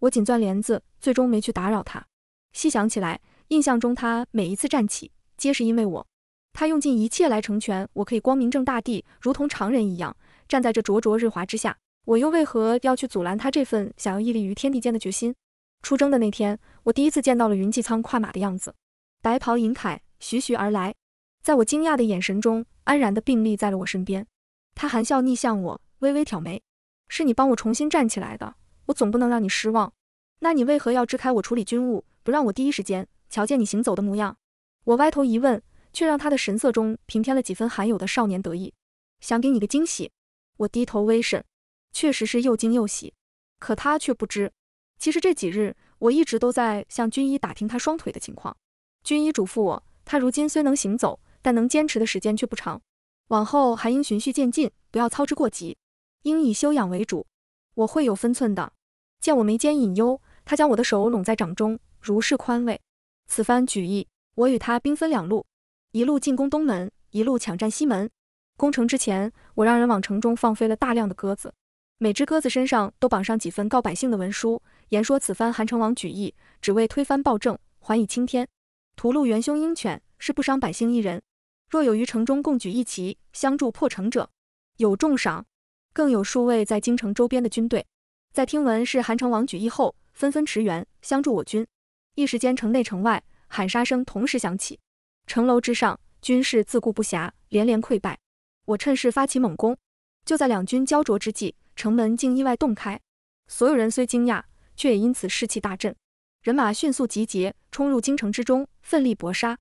我紧攥帘子，最终没去打扰他。细想起来，印象中他每一次站起，皆是因为我。他用尽一切来成全我，可以光明正大地，如同常人一样，站在这灼灼日华之下。我又为何要去阻拦他这份想要屹立于天地间的决心？出征的那天，我第一次见到了云继仓跨马的样子，白袍银铠，徐徐而来，在我惊讶的眼神中，安然地并立在了我身边。他含笑逆向我，微微挑眉：“是你帮我重新站起来的，我总不能让你失望。”那你为何要支开我处理军务，不让我第一时间瞧见你行走的模样？我歪头一问，却让他的神色中平添了几分罕有的少年得意。想给你个惊喜。我低头微沈，确实是又惊又喜。可他却不知，其实这几日我一直都在向军医打听他双腿的情况。军医嘱咐我，他如今虽能行走，但能坚持的时间却不长。往后还应循序渐进，不要操之过急，应以修养为主。我会有分寸的。见我眉间隐忧，他将我的手拢在掌中，如是宽慰。此番举义，我与他兵分两路，一路进攻东门，一路抢占西门。攻城之前，我让人往城中放飞了大量的鸽子，每只鸽子身上都绑上几份告百姓的文书，言说此番韩城王举义，只为推翻暴政，还以青天，屠戮元凶鹰犬，是不伤百姓一人。若有于城中共举义旗相助破城者，有重赏。更有数位在京城周边的军队，在听闻是韩城王举义后，纷纷驰援相助我军。一时间，城内城外喊杀声同时响起。城楼之上，军士自顾不暇，连连溃败。我趁势发起猛攻。就在两军焦灼之际，城门竟意外洞开。所有人虽惊讶，却也因此士气大振，人马迅速集结，冲入京城之中，奋力搏杀。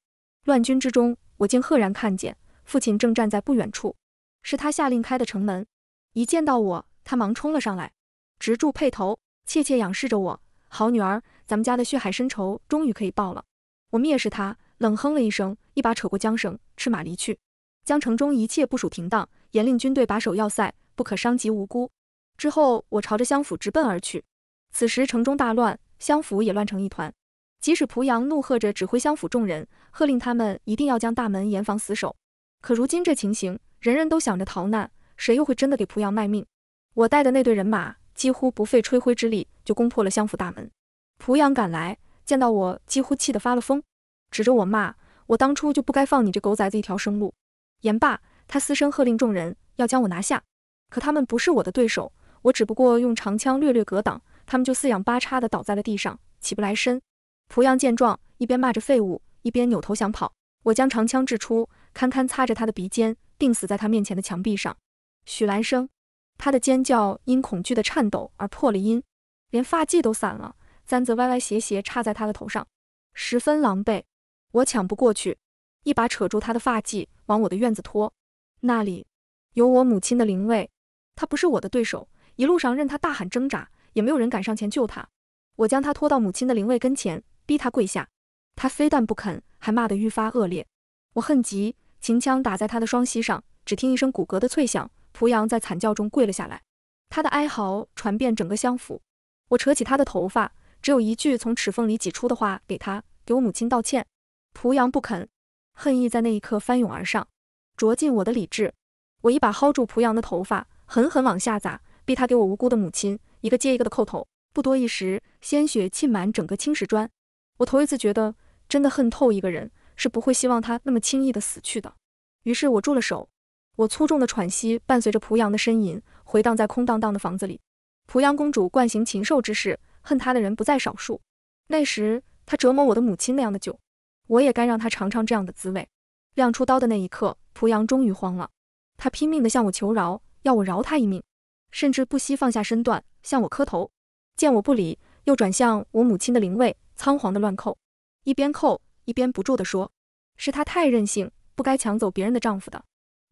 乱军之中。我竟赫然看见父亲正站在不远处，是他下令开的城门。一见到我，他忙冲了上来，直住佩头，怯怯仰视着我。好女儿，咱们家的血海深仇终于可以报了。我蔑视他，冷哼了一声，一把扯过缰绳，赤马离去，将城中一切部署停当，严令军队把守要塞，不可伤及无辜。之后，我朝着相府直奔而去。此时城中大乱，相府也乱成一团。即使濮阳怒喝着指挥相府众人，喝令他们一定要将大门严防死守。可如今这情形，人人都想着逃难，谁又会真的给濮阳卖命？我带的那队人马几乎不费吹灰之力就攻破了相府大门。濮阳赶来，见到我几乎气得发了疯，指着我骂：“我当初就不该放你这狗崽子一条生路。”言罢，他嘶声喝令众人要将我拿下。可他们不是我的对手，我只不过用长枪略略格挡，他们就四仰八叉的倒在了地上，起不来身。濮阳见状，一边骂着废物，一边扭头想跑。我将长枪掷出，堪堪擦着他的鼻尖，钉死在他面前的墙壁上。许兰生，他的尖叫因恐惧的颤抖而破了音，连发髻都散了，簪子歪歪斜斜插在他的头上，十分狼狈。我抢不过去，一把扯住他的发髻，往我的院子拖。那里有我母亲的灵位，他不是我的对手。一路上任他大喊挣扎，也没有人敢上前救他。我将他拖到母亲的灵位跟前。逼他跪下，他非但不肯，还骂得愈发恶劣。我恨极，秦腔打在他的双膝上，只听一声骨骼的脆响，濮阳在惨叫中跪了下来。他的哀嚎传遍整个相府。我扯起他的头发，只有一句从齿缝里挤出的话给他：给我母亲道歉。濮阳不肯，恨意在那一刻翻涌而上，灼尽我的理智。我一把薅住濮阳的头发，狠狠往下砸，逼他给我无辜的母亲一个接一个的叩头。不多一时，鲜血浸满整个青石砖。我头一次觉得，真的恨透一个人，是不会希望他那么轻易的死去的。于是我住了手，我粗重的喘息伴随着濮阳的呻吟回荡在空荡荡的房子里。濮阳公主惯行禽兽之事，恨她的人不在少数。那时她折磨我的母亲那样的久，我也该让她尝尝这样的滋味。亮出刀的那一刻，濮阳终于慌了，他拼命地向我求饶，要我饶他一命，甚至不惜放下身段向我磕头。见我不理，又转向我母亲的灵位。仓皇的乱扣，一边扣一边不住地说：“是她太任性，不该抢走别人的丈夫的。”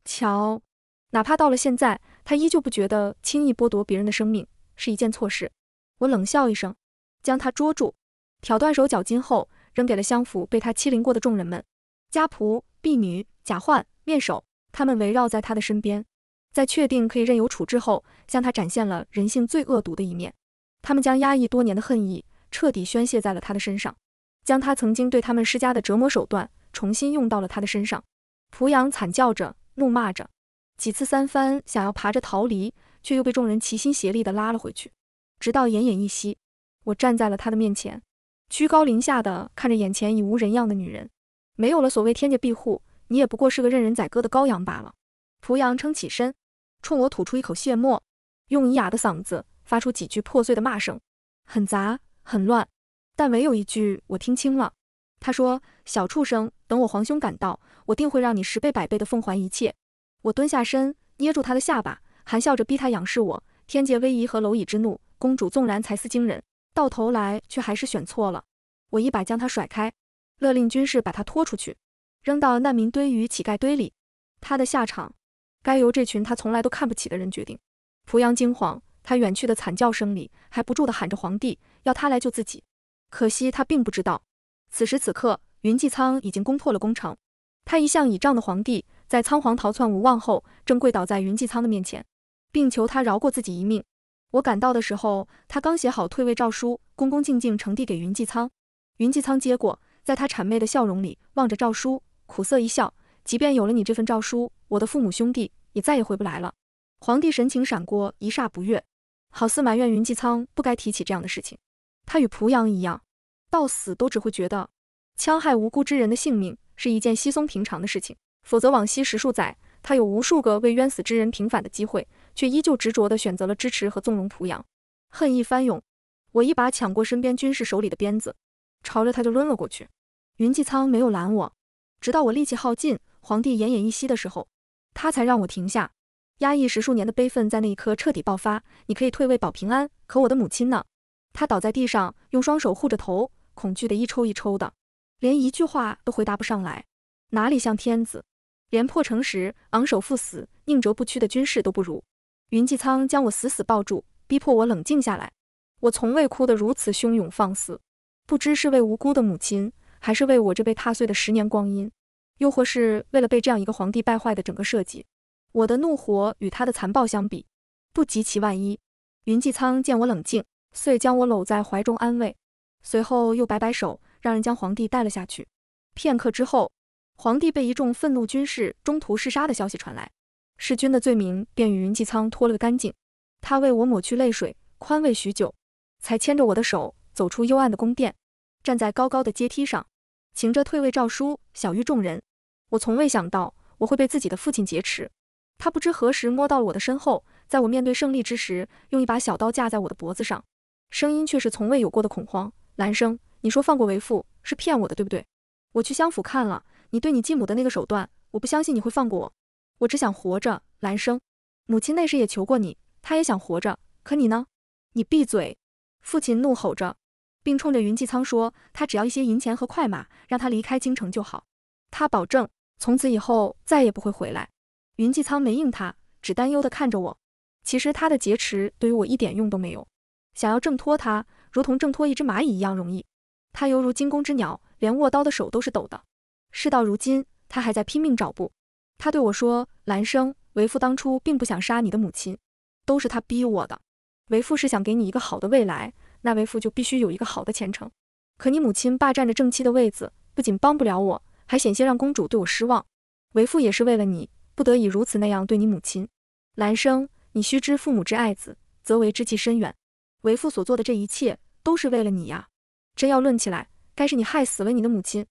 瞧，哪怕到了现在，她依旧不觉得轻易剥夺别人的生命是一件错事。我冷笑一声，将她捉住，挑断手脚筋后，扔给了相府被她欺凌过的众人们：家仆、婢女、假宦、面首。他们围绕在她的身边，在确定可以任由处置后，向她展现了人性最恶毒的一面。他们将压抑多年的恨意。彻底宣泄在了他的身上，将他曾经对他们施加的折磨手段重新用到了他的身上。濮阳惨叫着，怒骂着，几次三番想要爬着逃离，却又被众人齐心协力的拉了回去，直到奄奄一息。我站在了他的面前，居高临下的看着眼前已无人样的女人，没有了所谓天界庇护，你也不过是个任人宰割的羔羊罢了。濮阳撑起身，冲我吐出一口血沫，用咿哑的嗓子发出几句破碎的骂声，很杂。很乱，但唯有一句我听清了。他说：“小畜生，等我皇兄赶到，我定会让你十倍百倍的奉还一切。”我蹲下身，捏住他的下巴，含笑着逼他仰视我。天界威仪和蝼蚁之怒，公主纵然才思惊人，到头来却还是选错了。我一把将他甩开，勒令军士把他拖出去，扔到难民堆与乞丐堆里。他的下场，该由这群他从来都看不起的人决定。濮阳惊惶。他远去的惨叫声里还不住地喊着皇帝，要他来救自己。可惜他并不知道，此时此刻，云济仓已经攻破了宫城。他一向倚仗的皇帝，在仓皇逃窜无望后，正跪倒在云济仓的面前，并求他饶过自己一命。我赶到的时候，他刚写好退位诏书，恭恭敬敬呈递给云济仓。云济仓接过，在他谄媚的笑容里望着诏书，苦涩一笑。即便有了你这份诏书，我的父母兄弟也再也回不来了。皇帝神情闪过一霎不悦。好似埋怨云霁苍不该提起这样的事情，他与濮阳一样，到死都只会觉得枪害无辜之人的性命是一件稀松平常的事情。否则往昔十数载，他有无数个为冤死之人平反的机会，却依旧执着地选择了支持和纵容濮阳。恨意翻涌，我一把抢过身边军士手里的鞭子，朝着他就抡了过去。云霁苍没有拦我，直到我力气耗尽，皇帝奄奄一息的时候，他才让我停下。压抑十数年的悲愤在那一刻彻底爆发。你可以退位保平安，可我的母亲呢？她倒在地上，用双手护着头，恐惧的一抽一抽的，连一句话都回答不上来。哪里像天子？连破城时昂首赴死、宁折不屈的军士都不如。云霁仓将我死死抱住，逼迫我冷静下来。我从未哭得如此汹涌放肆，不知是为无辜的母亲，还是为我这被踏碎的十年光阴，又或是为了被这样一个皇帝败坏的整个社稷。我的怒火与他的残暴相比，不及其万一。云济仓见我冷静，遂将我搂在怀中安慰。随后又摆摆手，让人将皇帝带了下去。片刻之后，皇帝被一众愤怒军士中途弑杀的消息传来，弑君的罪名便与云济仓脱了个干净。他为我抹去泪水，宽慰许久，才牵着我的手走出幽暗的宫殿，站在高高的阶梯上，擎着退位诏书，小谕众人。我从未想到我会被自己的父亲劫持。他不知何时摸到了我的身后，在我面对胜利之时，用一把小刀架在我的脖子上，声音却是从未有过的恐慌。兰生，你说放过为父是骗我的，对不对？我去相府看了，你对你继母的那个手段，我不相信你会放过我。我只想活着，兰生。母亲那时也求过你，她也想活着，可你呢？你闭嘴！父亲怒吼着，并冲着云继苍说，他只要一些银钱和快马，让他离开京城就好。他保证从此以后再也不会回来。云继苍没应他，只担忧地看着我。其实他的劫持对于我一点用都没有，想要挣脱他，如同挣脱一只蚂蚁一样容易。他犹如惊弓之鸟，连握刀的手都是抖的。事到如今，他还在拼命找布。他对我说：“兰生，为父当初并不想杀你的母亲，都是他逼我的。为父是想给你一个好的未来，那为父就必须有一个好的前程。可你母亲霸占着正妻的位子，不仅帮不了我，还险些让公主对我失望。为父也是为了你。”不得已如此那样对你母亲，兰生，你须知父母之爱子，则为之计深远。为父所做的这一切，都是为了你呀。真要论起来，该是你害死了你的母亲。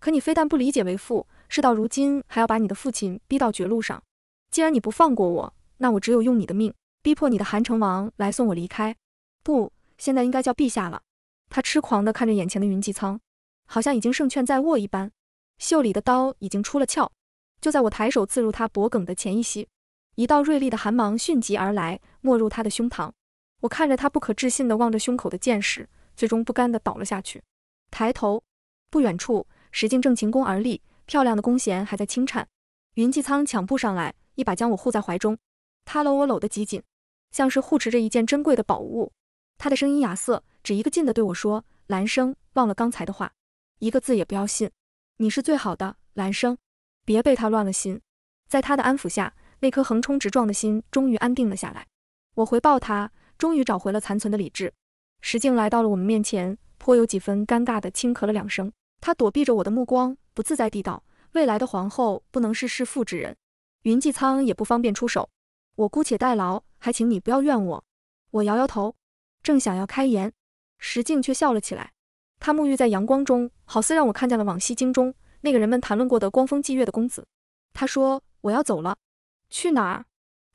可你非但不理解为父，事到如今还要把你的父亲逼到绝路上。既然你不放过我，那我只有用你的命，逼迫你的韩城王来送我离开。不，现在应该叫陛下了。他痴狂地看着眼前的云姬苍，好像已经胜券在握一般，袖里的刀已经出了鞘。就在我抬手刺入他脖颈的前一息，一道锐利的寒芒迅疾而来，没入他的胸膛。我看着他不可置信地望着胸口的剑矢，最终不甘地倒了下去。抬头，不远处石敬正擎弓而立，漂亮的弓弦还在轻颤。云继苍抢步上来，一把将我护在怀中。他搂我搂得极紧，像是护持着一件珍贵的宝物。他的声音哑涩，只一个劲地对我说：“兰生，忘了刚才的话，一个字也不要信。你是最好的，兰生。”别被他乱了心，在他的安抚下，那颗横冲直撞的心终于安定了下来。我回报他，终于找回了残存的理智。石静来到了我们面前，颇有几分尴尬地轻咳了两声，他躲避着我的目光，不自在地道：“未来的皇后不能是弑父之人，云继仓也不方便出手，我姑且代劳，还请你不要怨我。”我摇摇头，正想要开言，石静却笑了起来。他沐浴在阳光中，好似让我看见了往昔京中。那个人们谈论过的光风霁月的公子，他说：“我要走了，去哪儿？”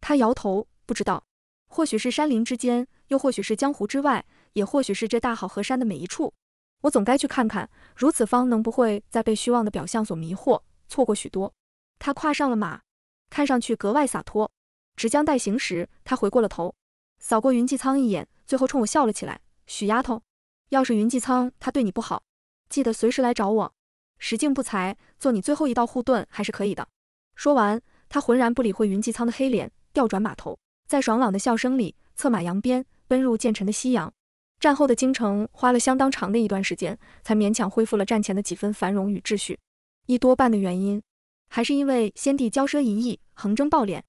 他摇头，不知道，或许是山林之间，又或许是江湖之外，也或许是这大好河山的每一处，我总该去看看，如此方能不会再被虚妄的表象所迷惑，错过许多。他跨上了马，看上去格外洒脱。只将待行时，他回过了头，扫过云霁苍一眼，最后冲我笑了起来：“许丫头，要是云霁苍他对你不好，记得随时来找我。”石敬不才，做你最后一道护盾还是可以的。说完，他浑然不理会云济苍的黑脸，调转马头，在爽朗的笑声里策马扬鞭，奔入渐沉的夕阳。战后的京城花了相当长的一段时间，才勉强恢复了战前的几分繁荣与秩序。一多半的原因，还是因为先帝骄奢淫逸、横征暴敛，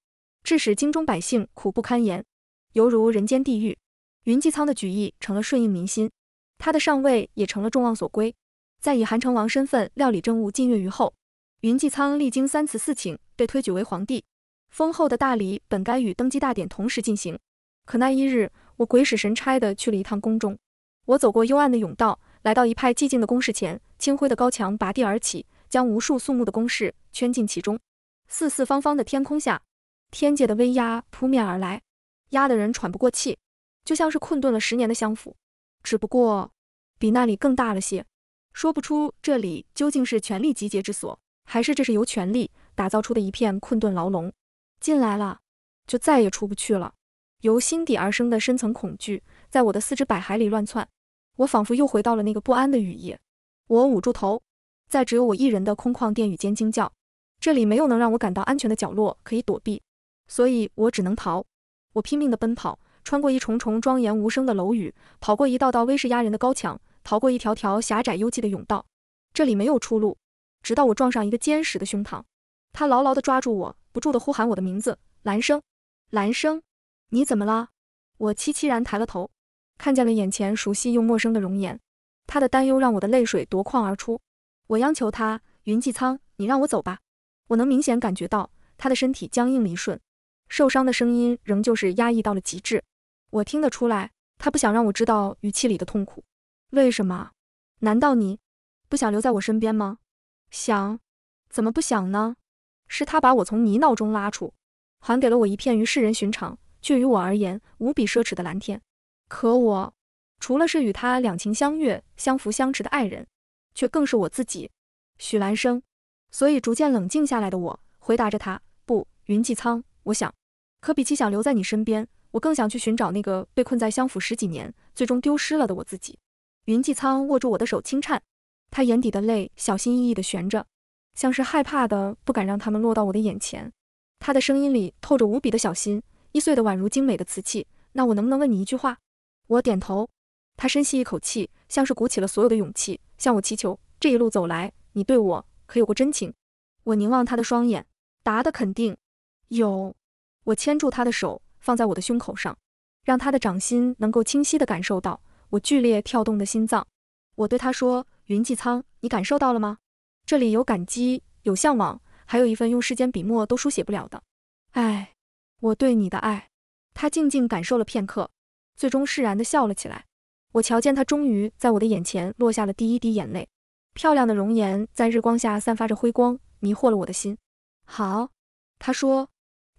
致使京中百姓苦不堪言，犹如人间地狱。云济苍的举义成了顺应民心，他的上位也成了众望所归。在以韩成王身份料理政务近月余后，云纪苍历经三次四请，被推举为皇帝。封后的大礼本该与登基大典同时进行，可那一日，我鬼使神差的去了一趟宫中。我走过幽暗的甬道，来到一派寂静的宫室前，青灰的高墙拔地而起，将无数肃穆的宫室圈进其中。四四方方的天空下，天界的威压扑面而来，压得人喘不过气，就像是困顿了十年的相府，只不过比那里更大了些。说不出这里究竟是权力集结之所，还是这是由权力打造出的一片困顿牢笼。进来了就再也出不去了。由心底而生的深层恐惧在我的四肢百骸里乱窜，我仿佛又回到了那个不安的雨夜。我捂住头，在只有我一人的空旷殿宇间惊叫。这里没有能让我感到安全的角落可以躲避，所以我只能逃。我拼命地奔跑，穿过一重重庄严无声的楼宇，跑过一道道威势压人的高墙。逃过一条条狭窄幽寂的甬道，这里没有出路。直到我撞上一个坚实的胸膛，他牢牢地抓住我，不住地呼喊我的名字：“兰生，兰生，你怎么了？”我凄凄然抬了头，看见了眼前熟悉又陌生的容颜。他的担忧让我的泪水夺眶而出。我央求他：“云济苍，你让我走吧。”我能明显感觉到他的身体僵硬了一瞬，受伤的声音仍旧是压抑到了极致。我听得出来，他不想让我知道语气里的痛苦。为什么？难道你不想留在我身边吗？想，怎么不想呢？是他把我从泥淖中拉出，还给了我一片于世人寻常却于我而言无比奢侈的蓝天。可我除了是与他两情相悦、相扶相持的爱人，却更是我自己，许兰生。所以逐渐冷静下来的我回答着他：不，云济苍，我想。可比起想留在你身边，我更想去寻找那个被困在相府十几年、最终丢失了的我自己。云继苍握住我的手，轻颤，他眼底的泪小心翼翼的悬着，像是害怕的不敢让他们落到我的眼前。他的声音里透着无比的小心，易碎的宛如精美的瓷器。那我能不能问你一句话？我点头。他深吸一口气，像是鼓起了所有的勇气，向我祈求：这一路走来，你对我可有过真情？我凝望他的双眼，答的肯定，有。我牵住他的手，放在我的胸口上，让他的掌心能够清晰的感受到。我剧烈跳动的心脏，我对他说：“云济仓，你感受到了吗？这里有感激，有向往，还有一份用世间笔墨都书写不了的……哎，我对你的爱。”他静静感受了片刻，最终释然地笑了起来。我瞧见他终于在我的眼前落下了第一滴眼泪，漂亮的容颜在日光下散发着辉光，迷惑了我的心。好，他说：“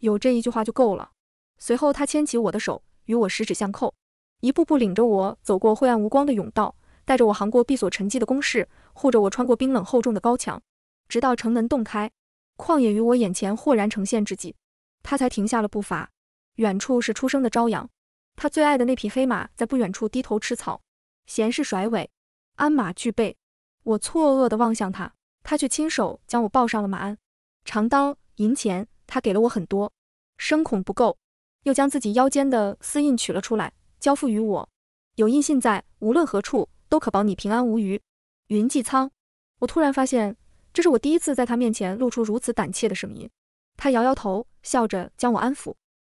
有这一句话就够了。”随后，他牵起我的手，与我十指相扣。一步步领着我走过晦暗无光的甬道，带着我行过闭锁沉寂的宫室，护着我穿过冰冷厚重的高墙，直到城门洞开，旷野于我眼前豁然呈现之际，他才停下了步伐。远处是初升的朝阳，他最爱的那匹黑马在不远处低头吃草，闲适甩尾，鞍马俱备。我错愕地望向他，他却亲手将我抱上了马鞍。长刀、银钱，他给了我很多，声恐不够，又将自己腰间的丝印取了出来。交付于我，有印信在，无论何处都可保你平安无虞。云继仓，我突然发现，这是我第一次在他面前露出如此胆怯的声音。他摇摇头，笑着将我安抚。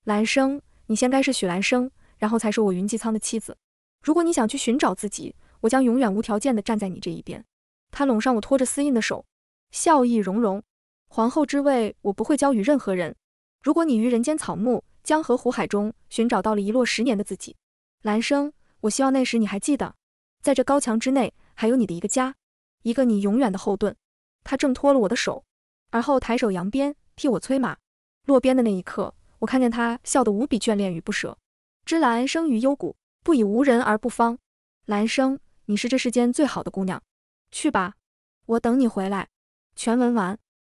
兰生，你先该是许兰生，然后才是我云继仓的妻子。如果你想去寻找自己，我将永远无条件的站在你这一边。他拢上我拖着丝印的手，笑意融融。皇后之位，我不会交与任何人。如果你于人间草木、江河湖海中寻找到了遗落十年的自己。兰生，我希望那时你还记得，在这高墙之内，还有你的一个家，一个你永远的后盾。他挣脱了我的手，而后抬手扬鞭，替我催马。落鞭的那一刻，我看见他笑得无比眷恋与不舍。芝兰生于幽谷，不以无人而不芳。兰生，你是这世间最好的姑娘。去吧，我等你回来。全文完。